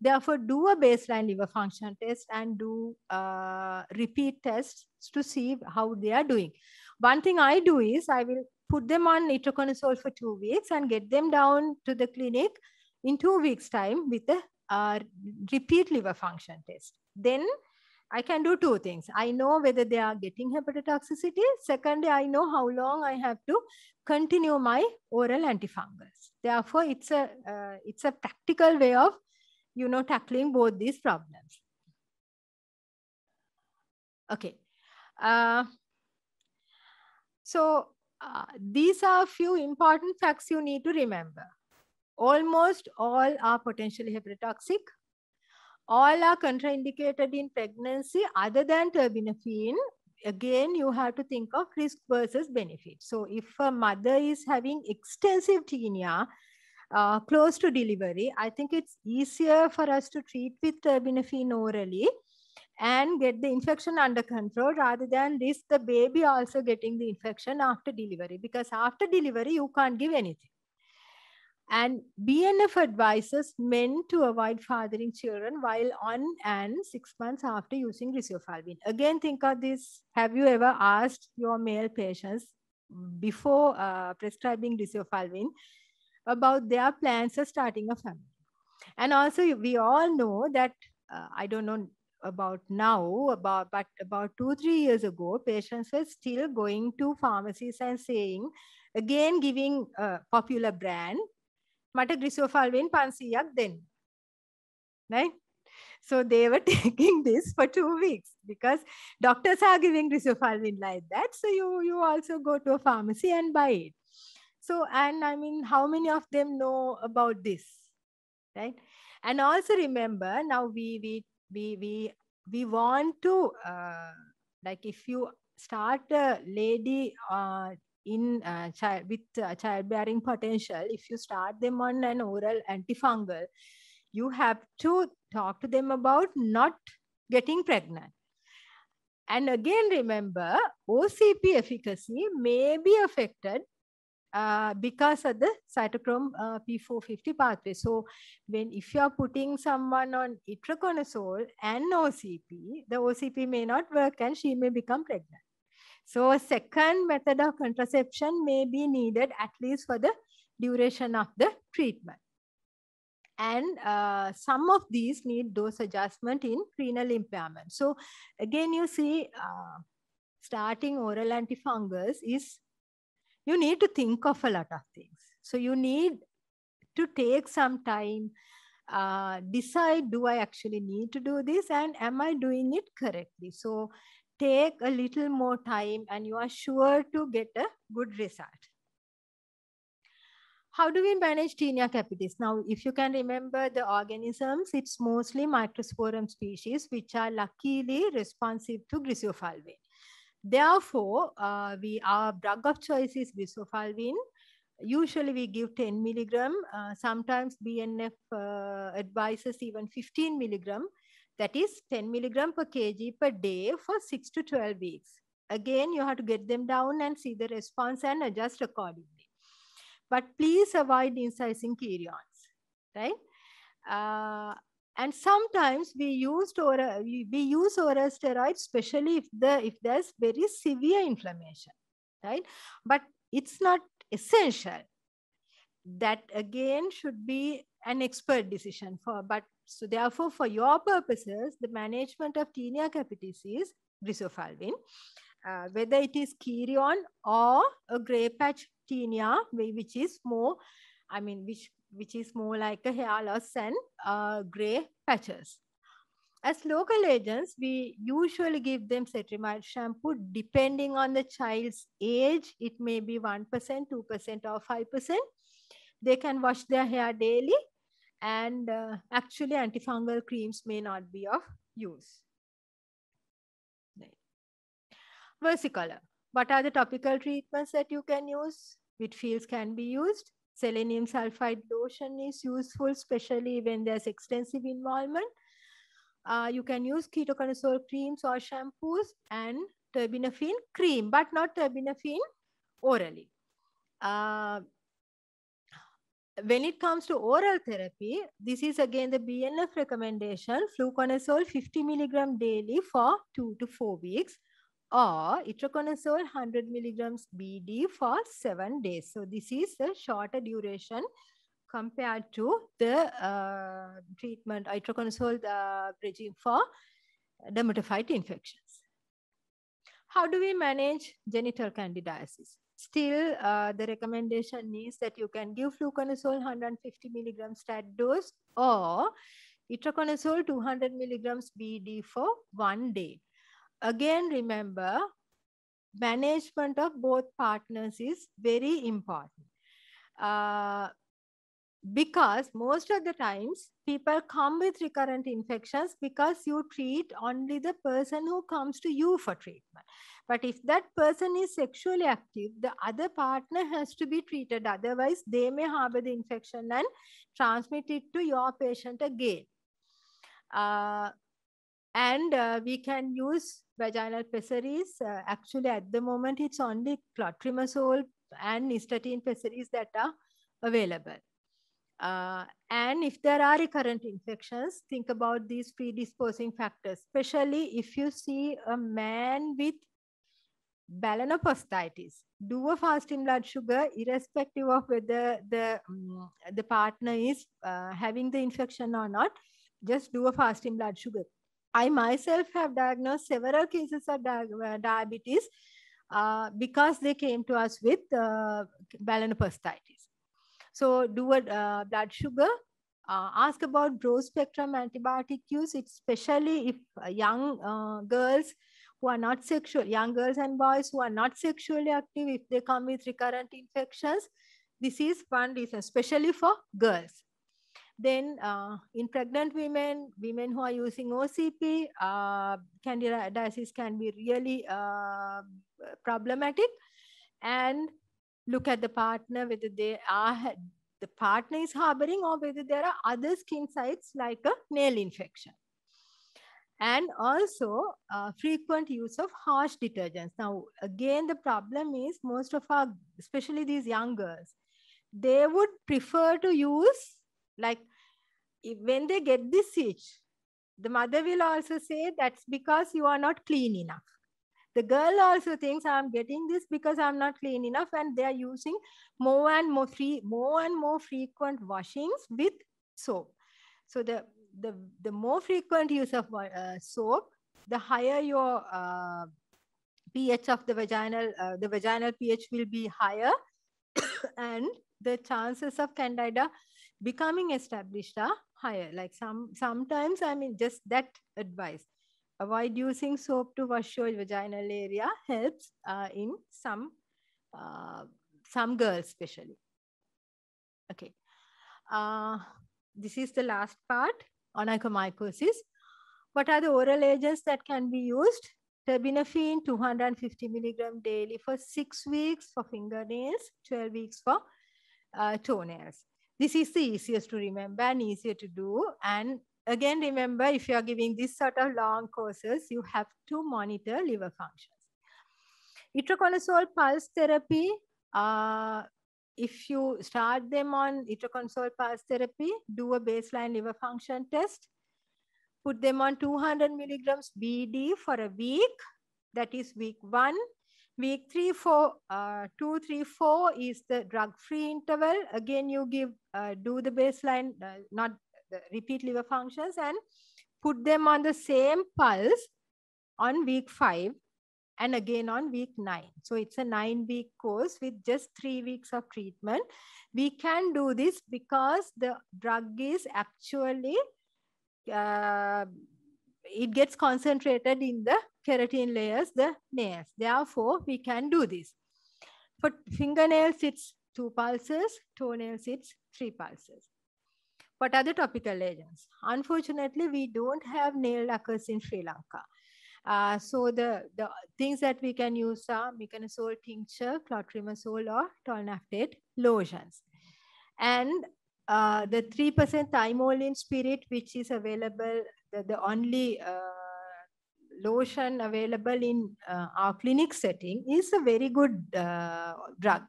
Therefore, do a baseline liver function test and do uh, repeat tests to see how they are doing. One thing I do is I will put them on nitroconazole for two weeks and get them down to the clinic in two weeks time with a uh, repeat liver function test. Then I can do two things. I know whether they are getting hepatotoxicity. Secondly, I know how long I have to continue my oral antifungals. Therefore, it's a, uh, it's a practical way of, you know, tackling both these problems. Okay. Uh, so uh, these are a few important facts you need to remember. Almost all are potentially hepatotoxic all are contraindicated in pregnancy other than terbinafine. Again, you have to think of risk versus benefit. So if a mother is having extensive tinea uh, close to delivery, I think it's easier for us to treat with terbinafine orally and get the infection under control rather than risk the baby also getting the infection after delivery because after delivery you can't give anything and BNF advises men to avoid fathering children while on and six months after using risofalvin. Again, think of this. Have you ever asked your male patients before uh, prescribing risofalvin about their plans of starting a family? And also, we all know that, uh, I don't know about now, about, but about two, three years ago, patients were still going to pharmacies and saying, again, giving a uh, popular brand, මට ග්‍රිසෝෆල්වෙන් පන්සීයක් දෙන්න right so they were taking this for two weeks because doctors are giving risofulvin like that so you you also go to a pharmacy and buy it so and i mean how many of them know about this right and also remember now we we we we, we want to uh, like if you start a lady uh, in uh, child with uh, childbearing potential if you start them on an oral antifungal you have to talk to them about not getting pregnant and again remember ocp efficacy may be affected uh, because of the cytochrome uh, P450 pathway. So when if you are putting someone on itraconazole and OCP, the OCP may not work and she may become pregnant. So a second method of contraception may be needed at least for the duration of the treatment. And uh, some of these need dose adjustment in renal impairment. So again, you see uh, starting oral antifungals is, you need to think of a lot of things. So you need to take some time, uh, decide, do I actually need to do this? And am I doing it correctly? So take a little more time and you are sure to get a good result. How do we manage tinea capitis? Now, if you can remember the organisms, it's mostly microsporum species, which are luckily responsive to grisofulvin. Therefore, uh, we, our drug of choice is grisofulvin. Usually we give 10 milligram. Uh, sometimes BNF uh, advises even 15 milligram that is 10 milligram per kg per day for 6 to 12 weeks. Again, you have to get them down and see the response and adjust accordingly. But please avoid incising cherions, right? Uh, and sometimes we use oral, we use oral steroids, especially if, the, if there's very severe inflammation, right? But it's not essential. That again should be an expert decision for, but so therefore, for your purposes, the management of tinea capitis is brisofulvin. Uh, whether it is kerion or a gray patch tinea, which is more, I mean, which, which is more like a hair loss and uh, gray patches. As local agents, we usually give them cetrimide shampoo depending on the child's age. It may be 1%, 2%, or 5%. They can wash their hair daily and uh, actually antifungal creams may not be of use. Versicolor. What are the topical treatments that you can use? Whitfields can be used. Selenium sulfide lotion is useful, especially when there's extensive involvement. Uh, you can use ketoconazole creams or shampoos and terbinafine cream, but not terbinafine orally. Uh, when it comes to oral therapy, this is again the BNF recommendation, fluconazole 50 milligram daily for two to four weeks or itraconazole 100 milligrams BD for seven days. So this is a shorter duration compared to the uh, treatment uh, itraconazole uh, regime for dermatophyte infections. How do we manage genital candidiasis? Still, uh, the recommendation is that you can give fluconazole 150 milligrams stat dose or itraconazole 200 milligrams BD for one day. Again, remember, management of both partners is very important. Uh, because most of the times people come with recurrent infections because you treat only the person who comes to you for treatment. But if that person is sexually active, the other partner has to be treated. Otherwise, they may harbor the infection and transmit it to your patient again. Uh, and uh, we can use vaginal pessaries. Uh, actually, at the moment, it's only clotrimazole and nystatin pessaries that are available. Uh, and if there are recurrent infections, think about these predisposing factors, especially if you see a man with balanopostitis. Do a fasting blood sugar irrespective of whether the, um, the partner is uh, having the infection or not. Just do a fasting blood sugar. I myself have diagnosed several cases of di uh, diabetes uh, because they came to us with uh, balanopostitis. So do a uh, blood sugar. Uh, ask about broad spectrum antibiotic use, especially if uh, young uh, girls who are not sexual, young girls and boys who are not sexually active, if they come with recurrent infections, this is one reason, especially for girls. Then uh, in pregnant women, women who are using OCP, uh, candidiasis can be really uh, problematic. And look at the partner, whether they are the partner is harboring or whether there are other skin sites like a nail infection. And also uh, frequent use of harsh detergents. Now, again, the problem is most of our, especially these young girls, they would prefer to use like if, when they get this itch, the mother will also say that's because you are not clean enough. The girl also thinks I'm getting this because I'm not clean enough and they are using more and more, free, more and more frequent washings with soap. So the, the, the more frequent use of uh, soap, the higher your uh, pH of the vaginal, uh, the vaginal pH will be higher and the chances of candida becoming established are higher. Like some, sometimes, I mean, just that advice. Avoid using soap to wash your vaginal area helps uh, in some, uh, some girls especially. Okay. Uh, this is the last part, onychomycosis. What are the oral agents that can be used? Terbinafine 250 milligram daily for six weeks for fingernails, 12 weeks for uh, toenails. This is the easiest to remember and easier to do and again, remember, if you are giving this sort of long courses, you have to monitor liver functions. Itraconazole pulse therapy, uh, if you start them on itraconazole pulse therapy, do a baseline liver function test, put them on 200 milligrams BD for a week, that is week one. Week three, four, uh, two, three, four is the drug-free interval. Again, you give, uh, do the baseline, uh, not the repeat liver functions and put them on the same pulse on week five and again on week nine. So it's a nine week course with just three weeks of treatment. We can do this because the drug is actually, uh, it gets concentrated in the keratin layers, the nails. Therefore, we can do this. For fingernails, it's two pulses, toenails, it's three pulses but other topical agents. Unfortunately, we don't have nail lacquers in Sri Lanka. Uh, so the, the things that we can use are miconazole tincture, clotrimazole, or tolnaftate lotions. And uh, the 3% thymolin spirit, which is available, the, the only uh, lotion available in uh, our clinic setting, is a very good uh, drug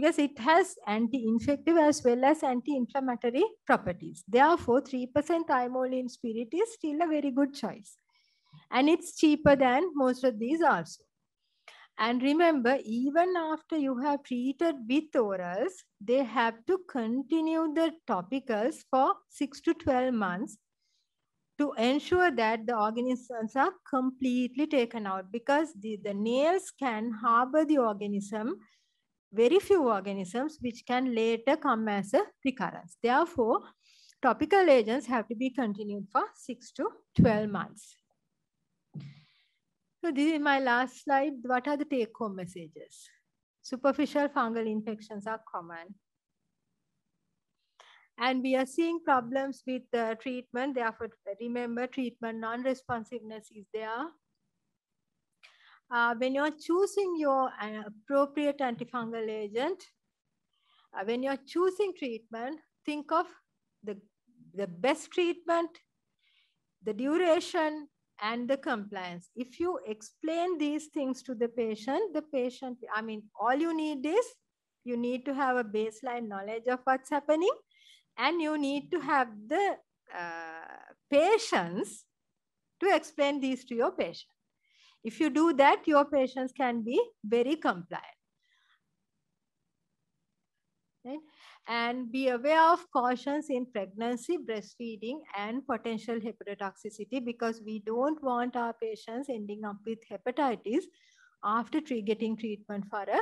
because it has anti-infective as well as anti-inflammatory properties. Therefore, 3% thymol in spirit is still a very good choice. And it's cheaper than most of these also. And remember, even after you have treated with orals, they have to continue the topicals for 6 to 12 months to ensure that the organisms are completely taken out because the, the nails can harbor the organism very few organisms which can later come as a recurrence. Therefore, topical agents have to be continued for 6 to 12 months. So this is my last slide. What are the take-home messages? Superficial fungal infections are common. And we are seeing problems with the treatment. Therefore, remember treatment non-responsiveness is there uh, when you're choosing your uh, appropriate antifungal agent, uh, when you're choosing treatment, think of the, the best treatment, the duration, and the compliance. If you explain these things to the patient, the patient, I mean, all you need is you need to have a baseline knowledge of what's happening, and you need to have the uh, patience to explain these to your patient. If you do that, your patients can be very compliant. Right? And be aware of cautions in pregnancy, breastfeeding, and potential hepatotoxicity because we don't want our patients ending up with hepatitis after getting treatment for a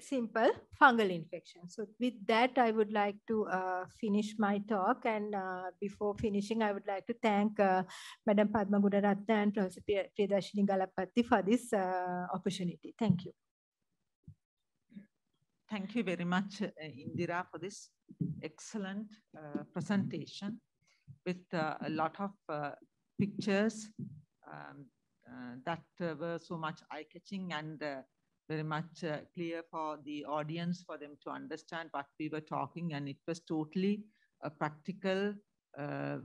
simple fungal infection. So with that, I would like to uh, finish my talk. And uh, before finishing, I would like to thank uh, Madam Padma Gudaratna and Professor Priyadashini Galapati for this uh, opportunity. Thank you. Thank you very much, uh, Indira, for this excellent uh, presentation with a lot of pictures um, that were so much eye-catching and very much uh, clear for the audience for them to understand what we were talking and it was totally a practical uh,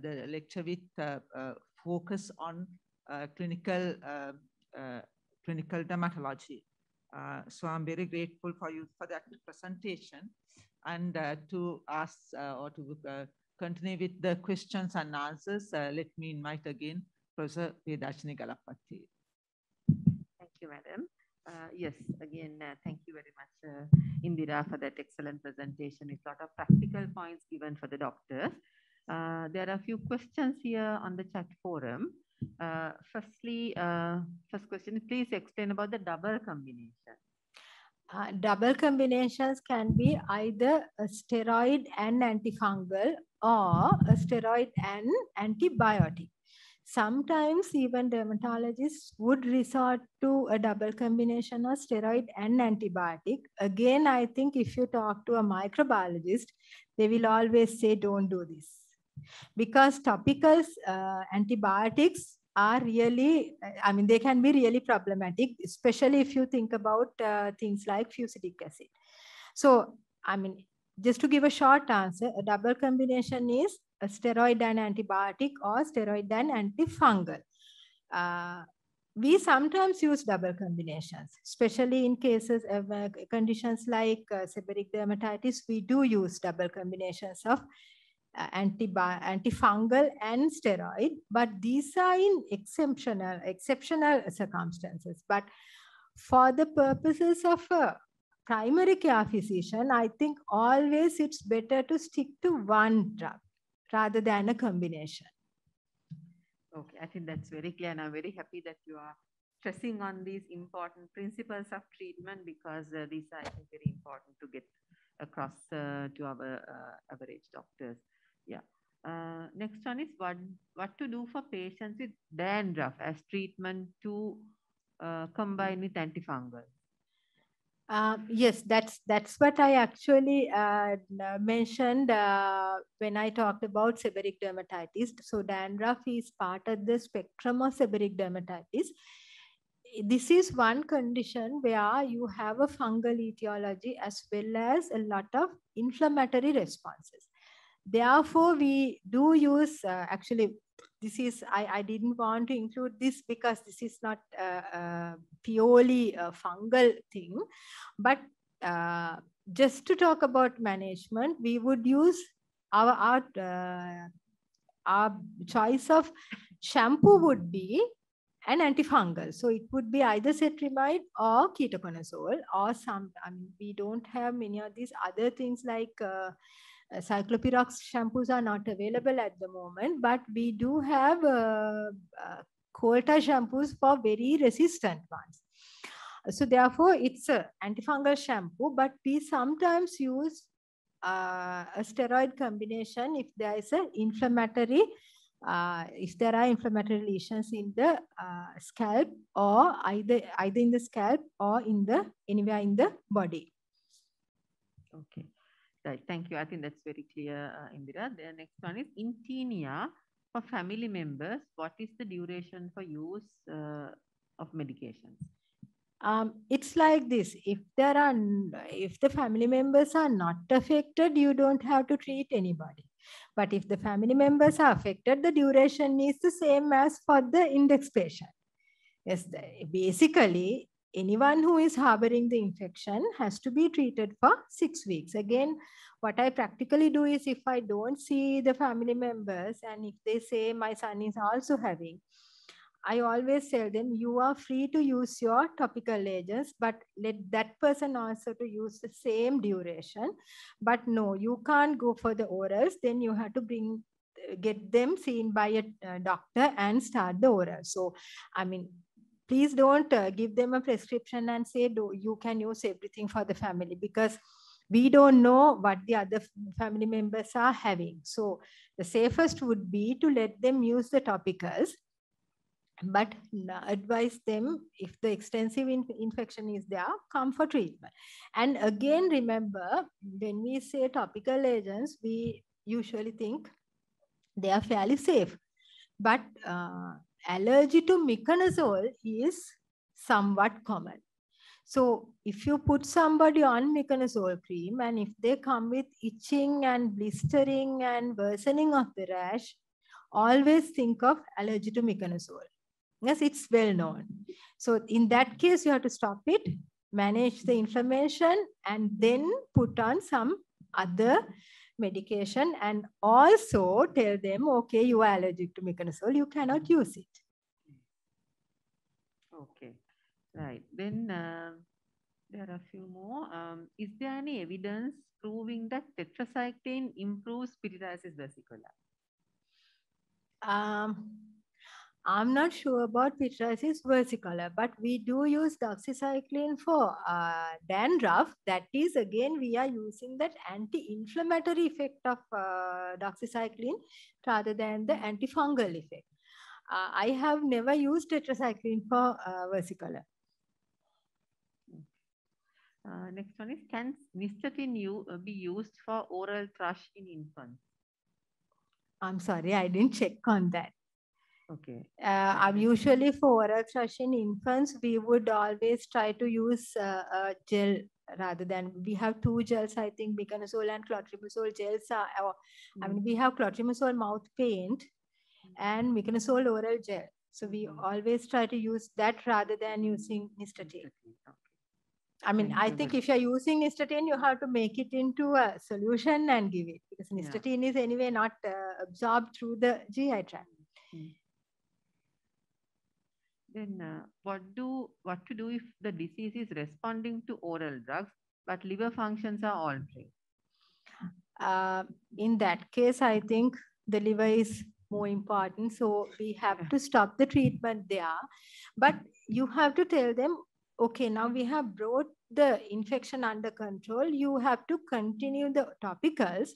the lecture with uh, uh focus on uh, clinical uh, clinical dermatology so i'm very grateful for you for that presentation and to ask or to continue with the questions and answers let me invite again professor vedachini galapati thank you madam uh, yes, again, uh, thank you very much, uh, Indira, for that excellent presentation It's a lot of practical points given for the doctors. Uh, there are a few questions here on the chat forum. Uh, firstly, uh, first question, please explain about the double combination. double combinations can be either a steroid and antifungal or a steroid and antibiotic. Sometimes even dermatologists would resort to a double combination of steroid and antibiotic. Again, I think if you talk to a microbiologist, they will always say, don't do this. Because topical uh, antibiotics are really, uh, I mean, they can be really problematic, especially if you think about uh, things like fusidic acid. So, I mean, just to give a short answer, a double combination is a steroid and antibiotic or steroid and antifungal. Uh, we sometimes use double combinations, especially in cases of uh, conditions like uh, seborrheic dermatitis, we do use double combinations of uh, antifungal and steroid, but these are in exceptional, exceptional circumstances. But for the purposes of a primary care physician, I think always it's better to stick to one drug rather than a combination. Okay, I think that's very clear, and I'm very happy that you are stressing on these important principles of treatment because uh, these are I think, very important to get across uh, to our uh, average doctors. Yeah. Uh, next one is what what to do for patients with dandruff as treatment to uh, combine with antifungal. Uh, yes, that's that's what I actually uh, uh, mentioned uh, when I talked about seborrheic dermatitis. So dandruff is part of the spectrum of seborrheic dermatitis. This is one condition where you have a fungal etiology as well as a lot of inflammatory responses. Therefore, we do use uh, actually this is I, I didn't want to include this because this is not a purely a fungal thing but uh, just to talk about management we would use our our, uh, our choice of shampoo would be an antifungal so it would be either cetrimide or ketoconazole or some i mean we don't have many of these other things like uh, uh, cyclopirox shampoos are not available at the moment, but we do have uh, uh, Colta shampoos for very resistant ones. So therefore, it's an antifungal shampoo, but we sometimes use uh, a steroid combination if there is an inflammatory, uh, if there are inflammatory lesions in the uh, scalp or either, either in the scalp or in the anywhere in the body. Okay. Right. Thank you. I think that's very clear, uh, Indira. The next one is in tinea for family members. What is the duration for use uh, of medications? Um, it's like this. If there are, if the family members are not affected, you don't have to treat anybody. But if the family members are affected, the duration is the same as for the index patient. Yes, basically, anyone who is harboring the infection has to be treated for six weeks. Again, what I practically do is if I don't see the family members and if they say my son is also having, I always tell them you are free to use your topical agents, but let that person also to use the same duration. But no, you can't go for the orals. Then you have to bring get them seen by a uh, doctor and start the oral. So, I mean, please don't uh, give them a prescription and say do, you can use everything for the family because we don't know what the other family members are having. So the safest would be to let them use the topicals, but advise them if the extensive in infection is there, come for treatment. And again, remember, when we say topical agents, we usually think they are fairly safe. But uh, allergy to miconazole is somewhat common. So if you put somebody on miconazole cream and if they come with itching and blistering and worsening of the rash, always think of allergy to miconazole. Yes, it's well known. So in that case, you have to stop it, manage the inflammation, and then put on some other medication and also tell them, okay, you are allergic to miconazole, you cannot use it. Okay, right. Then uh, there are a few more. Um, is there any evidence proving that tetracycline improves spiritosis vesicola? Um, I'm not sure about pitriasis versicolor, but we do use doxycycline for uh, dandruff. That is, again, we are using that anti-inflammatory effect of uh, doxycycline rather than the mm. antifungal effect. Uh, I have never used tetracycline for uh, versicolor. Uh, next one is, can nystatin uh, be used for oral thrush in infants? I'm sorry, I didn't check on that. Okay. Uh, usually for oral flushing infants, we would always try to use uh, uh, gel rather than we have two gels. I think beconazole and clotrimazole gels are. mm. I mean, hmm. we have clotrimazole mouth paint and beconazole hmm. oral gel. So we mm. always try to use that rather than using nystatin. Okay. I mean, I think if you're using nystatin, you have to make it into a solution and give it because nystatin yeah. is anyway not uh, absorbed through the GI tract. Mm. Then uh, what do what to do if the disease is responding to oral drugs but liver functions are altered? Uh, in that case, I think the liver is more important. So we have to stop the treatment there. But you have to tell them, okay, now we have brought the infection under control. You have to continue the topicals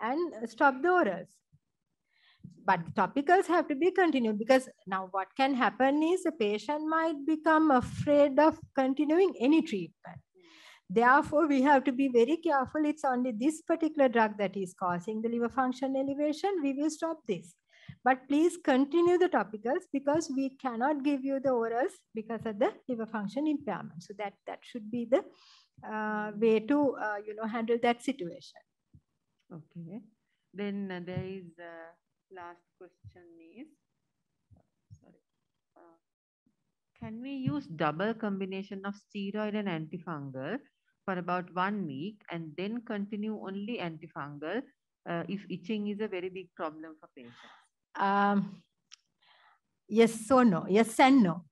and stop the orals. But topicals have to be continued because now what can happen is the patient might become afraid of continuing any treatment. Therefore, we have to be very careful. It's only this particular drug that is causing the liver function elevation. We will stop this. But please continue the topicals because we cannot give you the orals because of the liver function impairment. So that, that should be the uh, way to uh, you know handle that situation. Okay. Then uh, there is uh, last question is, sorry, uh, can we use double combination of steroid and antifungal for about one week and then continue only antifungal uh, if itching is a very big problem for patients? Um, yes, so no. Yes and no.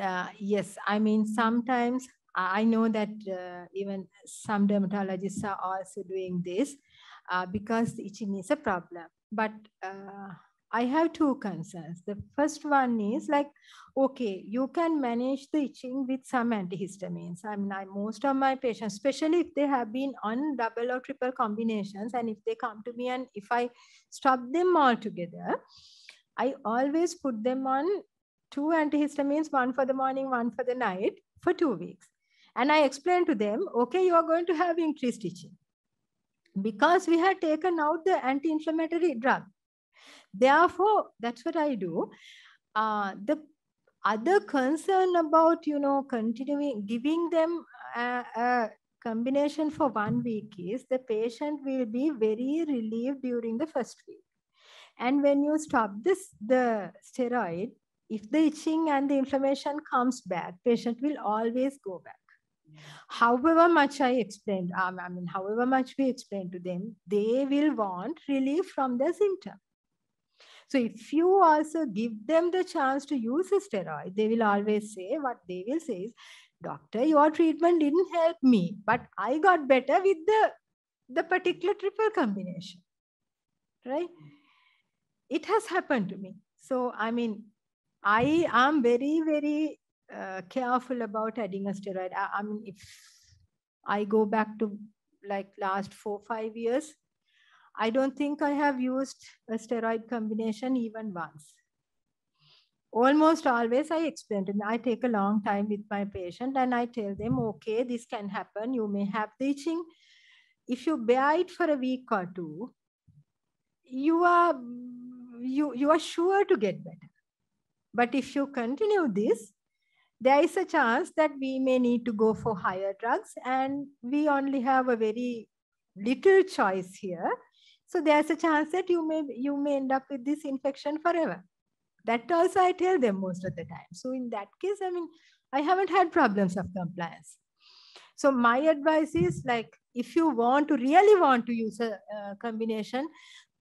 Uh, yes, I mean, sometimes I know that uh, even some dermatologists are also doing this uh, because the itching is a problem but uh, I have two concerns. The first one is like, okay, you can manage the itching with some antihistamines. I mean, I, most of my patients, especially if they have been on double or triple combinations, and if they come to me and if I stop them all together, I always put them on two antihistamines, one for the morning, one for the night, for two weeks. And I explain to them, okay, you are going to have increased itching because we had taken out the anti-inflammatory drug. Therefore, that's what I do. Uh, the other concern about, you know, continuing, giving them a, a combination for one week is the patient will be very relieved during the first week. And when you stop this, the steroid, if the itching and the inflammation comes back, patient will always go back. However much I explained, um, I mean, however much we explain to them, they will want relief from the symptom. So if you also give them the chance to use a steroid, they will always say what they will say is, doctor, your treatment didn't help me, but I got better with the, the particular triple combination, right? It has happened to me. So, I mean, I am very, very uh, careful about adding a steroid. I, I mean, if I go back to like last four, five years, I don't think I have used a steroid combination even once. Almost always I explain to them, I take a long time with my patient and I tell them, okay, this can happen. You may have the itching. If you bear it for a week or two, you are, you, you are sure to get better. But if you continue this, there is a chance that we may need to go for higher drugs and we only have a very little choice here. So there's a chance that you may, you may end up with this infection forever. That also I tell them most of the time. So in that case, I mean, I haven't had problems of compliance. So my advice is like, if you want to really want to use a, a combination,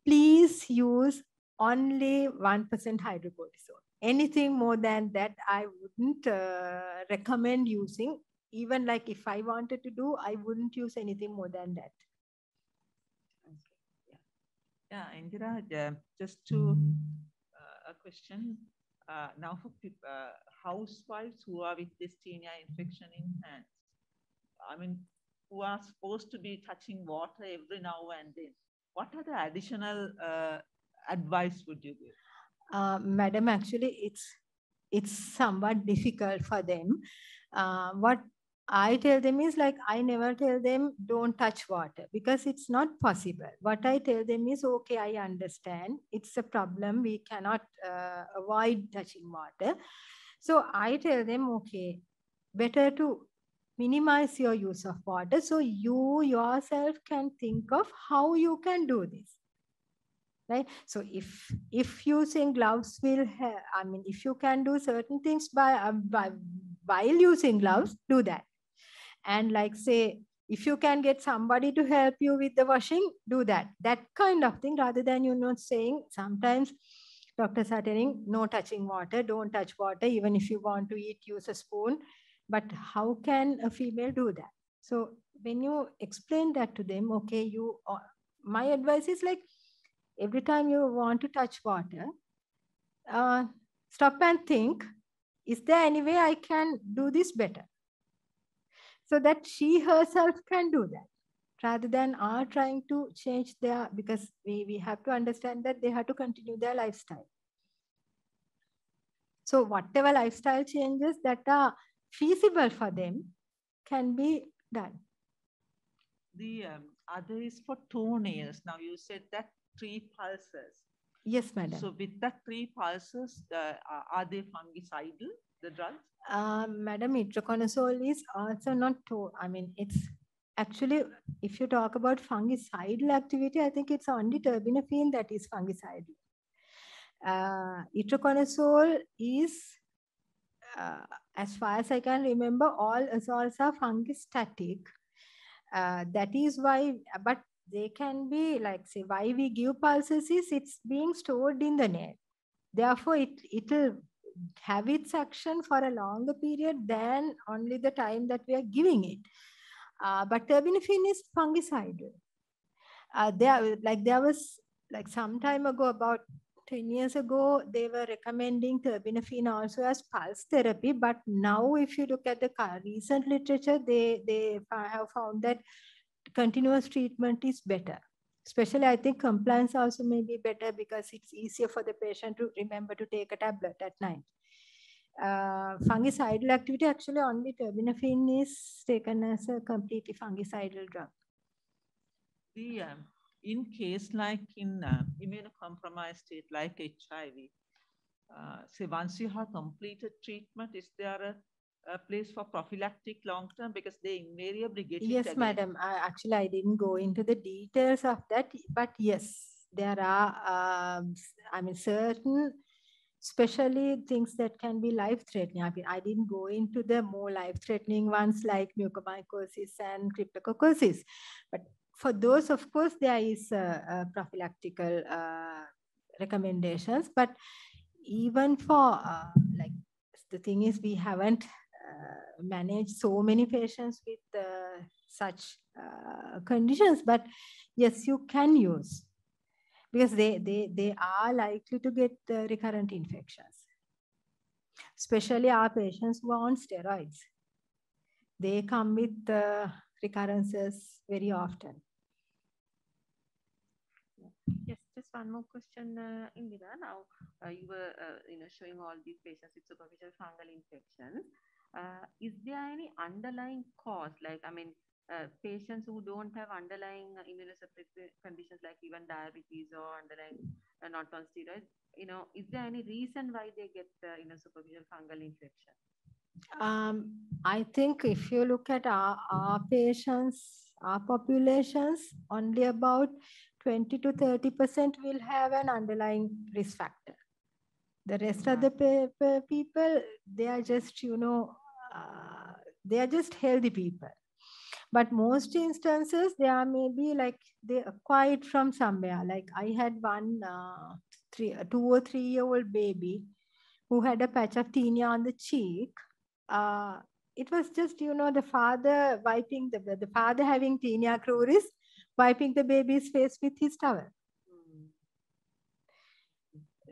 please use only 1% hydrocortisone anything more than that i wouldn't uh, recommend using even like if i wanted to do i wouldn't use anything more than that yeah, Indira, uh, just to uh, a question uh, now for people, uh, housewives who are with listeria infection in hands. I mean, who are supposed to be touching water every now and then. What are the additional uh, advice would you give? uh, madam, actually it's, it's somewhat difficult for them. Uh, what I tell them is like, I never tell them, don't touch water because it's not possible. What I tell them is, okay, I understand. It's a problem. We cannot uh, avoid touching water. So I tell them, okay, better to minimize your use of water. So you yourself can think of how you can do this right so if if using gloves will i mean if you can do certain things by, uh, by while using gloves do that and like say if you can get somebody to help you with the washing do that that kind of thing rather than you not saying sometimes doctors are telling no touching water don't touch water even if you want to eat use a spoon but how can a female do that so when you explain that to them okay you uh, my advice is like every time you want to touch water, uh, stop and think, is there any way I can do this better? So that she herself can do that rather than are trying to change their, because we, we have to understand that they have to continue their lifestyle. So whatever lifestyle changes that are feasible for them can be done. The um, other is for toenails. Now you said that three pulses. Yes, madam. So with that three pulses, the, uh, are they fungicidal, the drugs? Uh, madam, itraconazole is also not, too, I mean, it's actually, if you talk about fungicidal activity, I think it's only terbinafine that is fungicidal. Uh, itraconazole is, uh, as far as I can remember, all azoles are fungistatic. Uh, that is why, but they can be like say why we give pulses is it's being stored in the net, therefore it it'll have its action for a longer period than only the time that we are giving it uh, but terbinafine is fungicidal uh, there like there was like some time ago about 10 years ago they were recommending terbinafine also as pulse therapy but now if you look at the recent literature they they have found that continuous treatment is better. Especially, I think compliance also may be better because it's easier for the patient to remember to take a tablet at night. Uh, fungicidal activity, actually only terbinafine is taken as a completely fungicidal drug. The, um, in case like in uh, immunocompromised state like HIV, uh, say once you have completed treatment, is there a a place for prophylactic long term because they invariably get yes madam I, actually i didn't go into the details of that but yes there are um, i mean certain especially things that can be life threatening i mean i didn't go into the more life threatening ones like mucormycosis and cryptococcosis but for those of course there is prophylactical prophylactic uh, recommendations but even for uh, like the thing is we haven't uh, manage so many patients with uh, such uh, conditions, but yes, you can use because they, they, they are likely to get recurrent infections, especially our patients who are on steroids. They come with recurrences very often. Yes, just one more question, uh, Indira. Now, uh, you were, uh, you know, showing all these patients with superficial fungal infections uh, is there any underlying cause? Like, I mean, uh, patients who don't have underlying immunosuppressive conditions like even diabetes or underlying uh, not on steroids, you know, is there any reason why they get, uh, you know, superficial fungal infection? Um, I think if you look at our, our patients, our populations, only about 20 to 30 percent will have an underlying risk factor. The rest of uh-huh. the people, they are just, you know, they are just healthy people. But most instances, they are maybe like they acquired from somewhere. Like I had one uh, three, uh, two or three year old baby who had a patch of tinea on the cheek. Uh, it was just, you know, the father wiping the, the father having tinea cruris, wiping the baby's face with his towel hmm.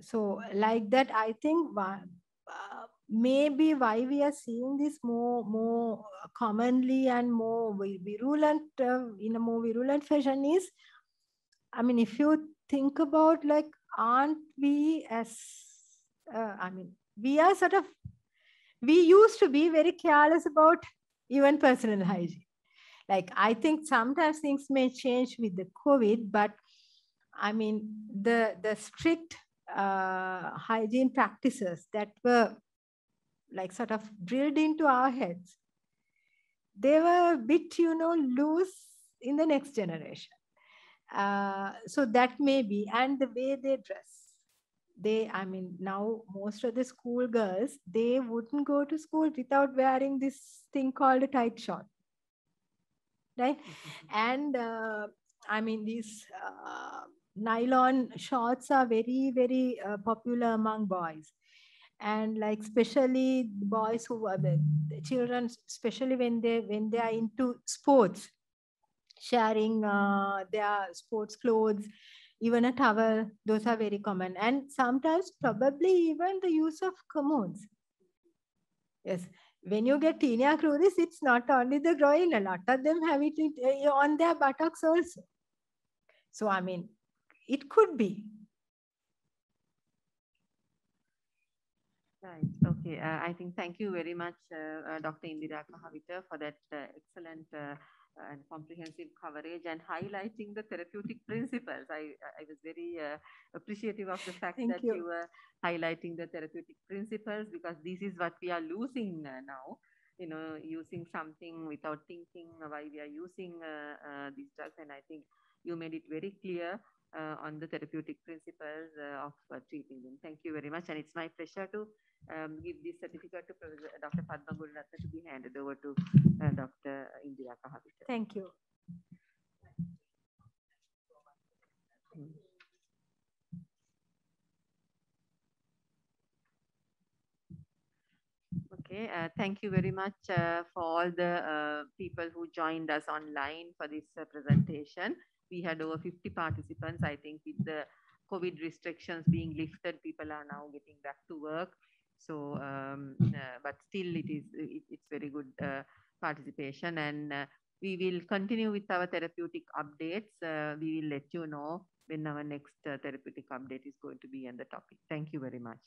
so like that i think one, uh, maybe why we are seeing this more more commonly and more virulent uh, in a more virulent fashion is i mean if you think about like aren't we as uh, i mean we are sort of we used to be very careless about even personal hygiene like i think sometimes things may change with the covid but i mean the the strict uh, hygiene practices that were like sort of drilled into our heads, they were a bit, you know, loose in the next generation. Uh, so that may be, and the way they dress. They, I mean, now most of the school girls, they wouldn't go to school without wearing this thing called a tight shot, Right? Mm-hmm. and uh, I mean, these uh, nylon shorts are very, very uh, popular among boys and like especially boys who are children especially when they when they are into sports sharing uh, their sports clothes even a towel those are very common and sometimes probably even the use of commodes yes when you get tinea cruris it's not only the groin a lot of them have it eh, on their buttocks also so i mean it could be Right. Okay. Uh, I think thank you very much, uh, uh, Dr. Indira Kahavita, for that uh, excellent uh, uh, and comprehensive coverage and highlighting the therapeutic principles. I, I was very appreciative of the fact that you. you. were highlighting the therapeutic principles because this is what we are losing now. You know, using something without thinking why we are using these drugs. And I think you made it very clear uh, on the therapeutic principles uh, of uh, treating them. Thank you very much. And it's my pleasure to um, give this certificate to Professor Dr. Padma Gulratna to be handed over to Dr. Indira Kahavita. Thank you. Okay, uh, thank you very much uh, for all the uh, people who joined us online for this presentation we had over 50 participants. I think with the COVID restrictions being lifted, people are now getting back to work. So, um, uh, but still it is, it, it's very good uh, participation and uh, we will continue with our therapeutic updates. Uh, we will let you know when our next uh, therapeutic update is going to be on the topic. Thank you very much.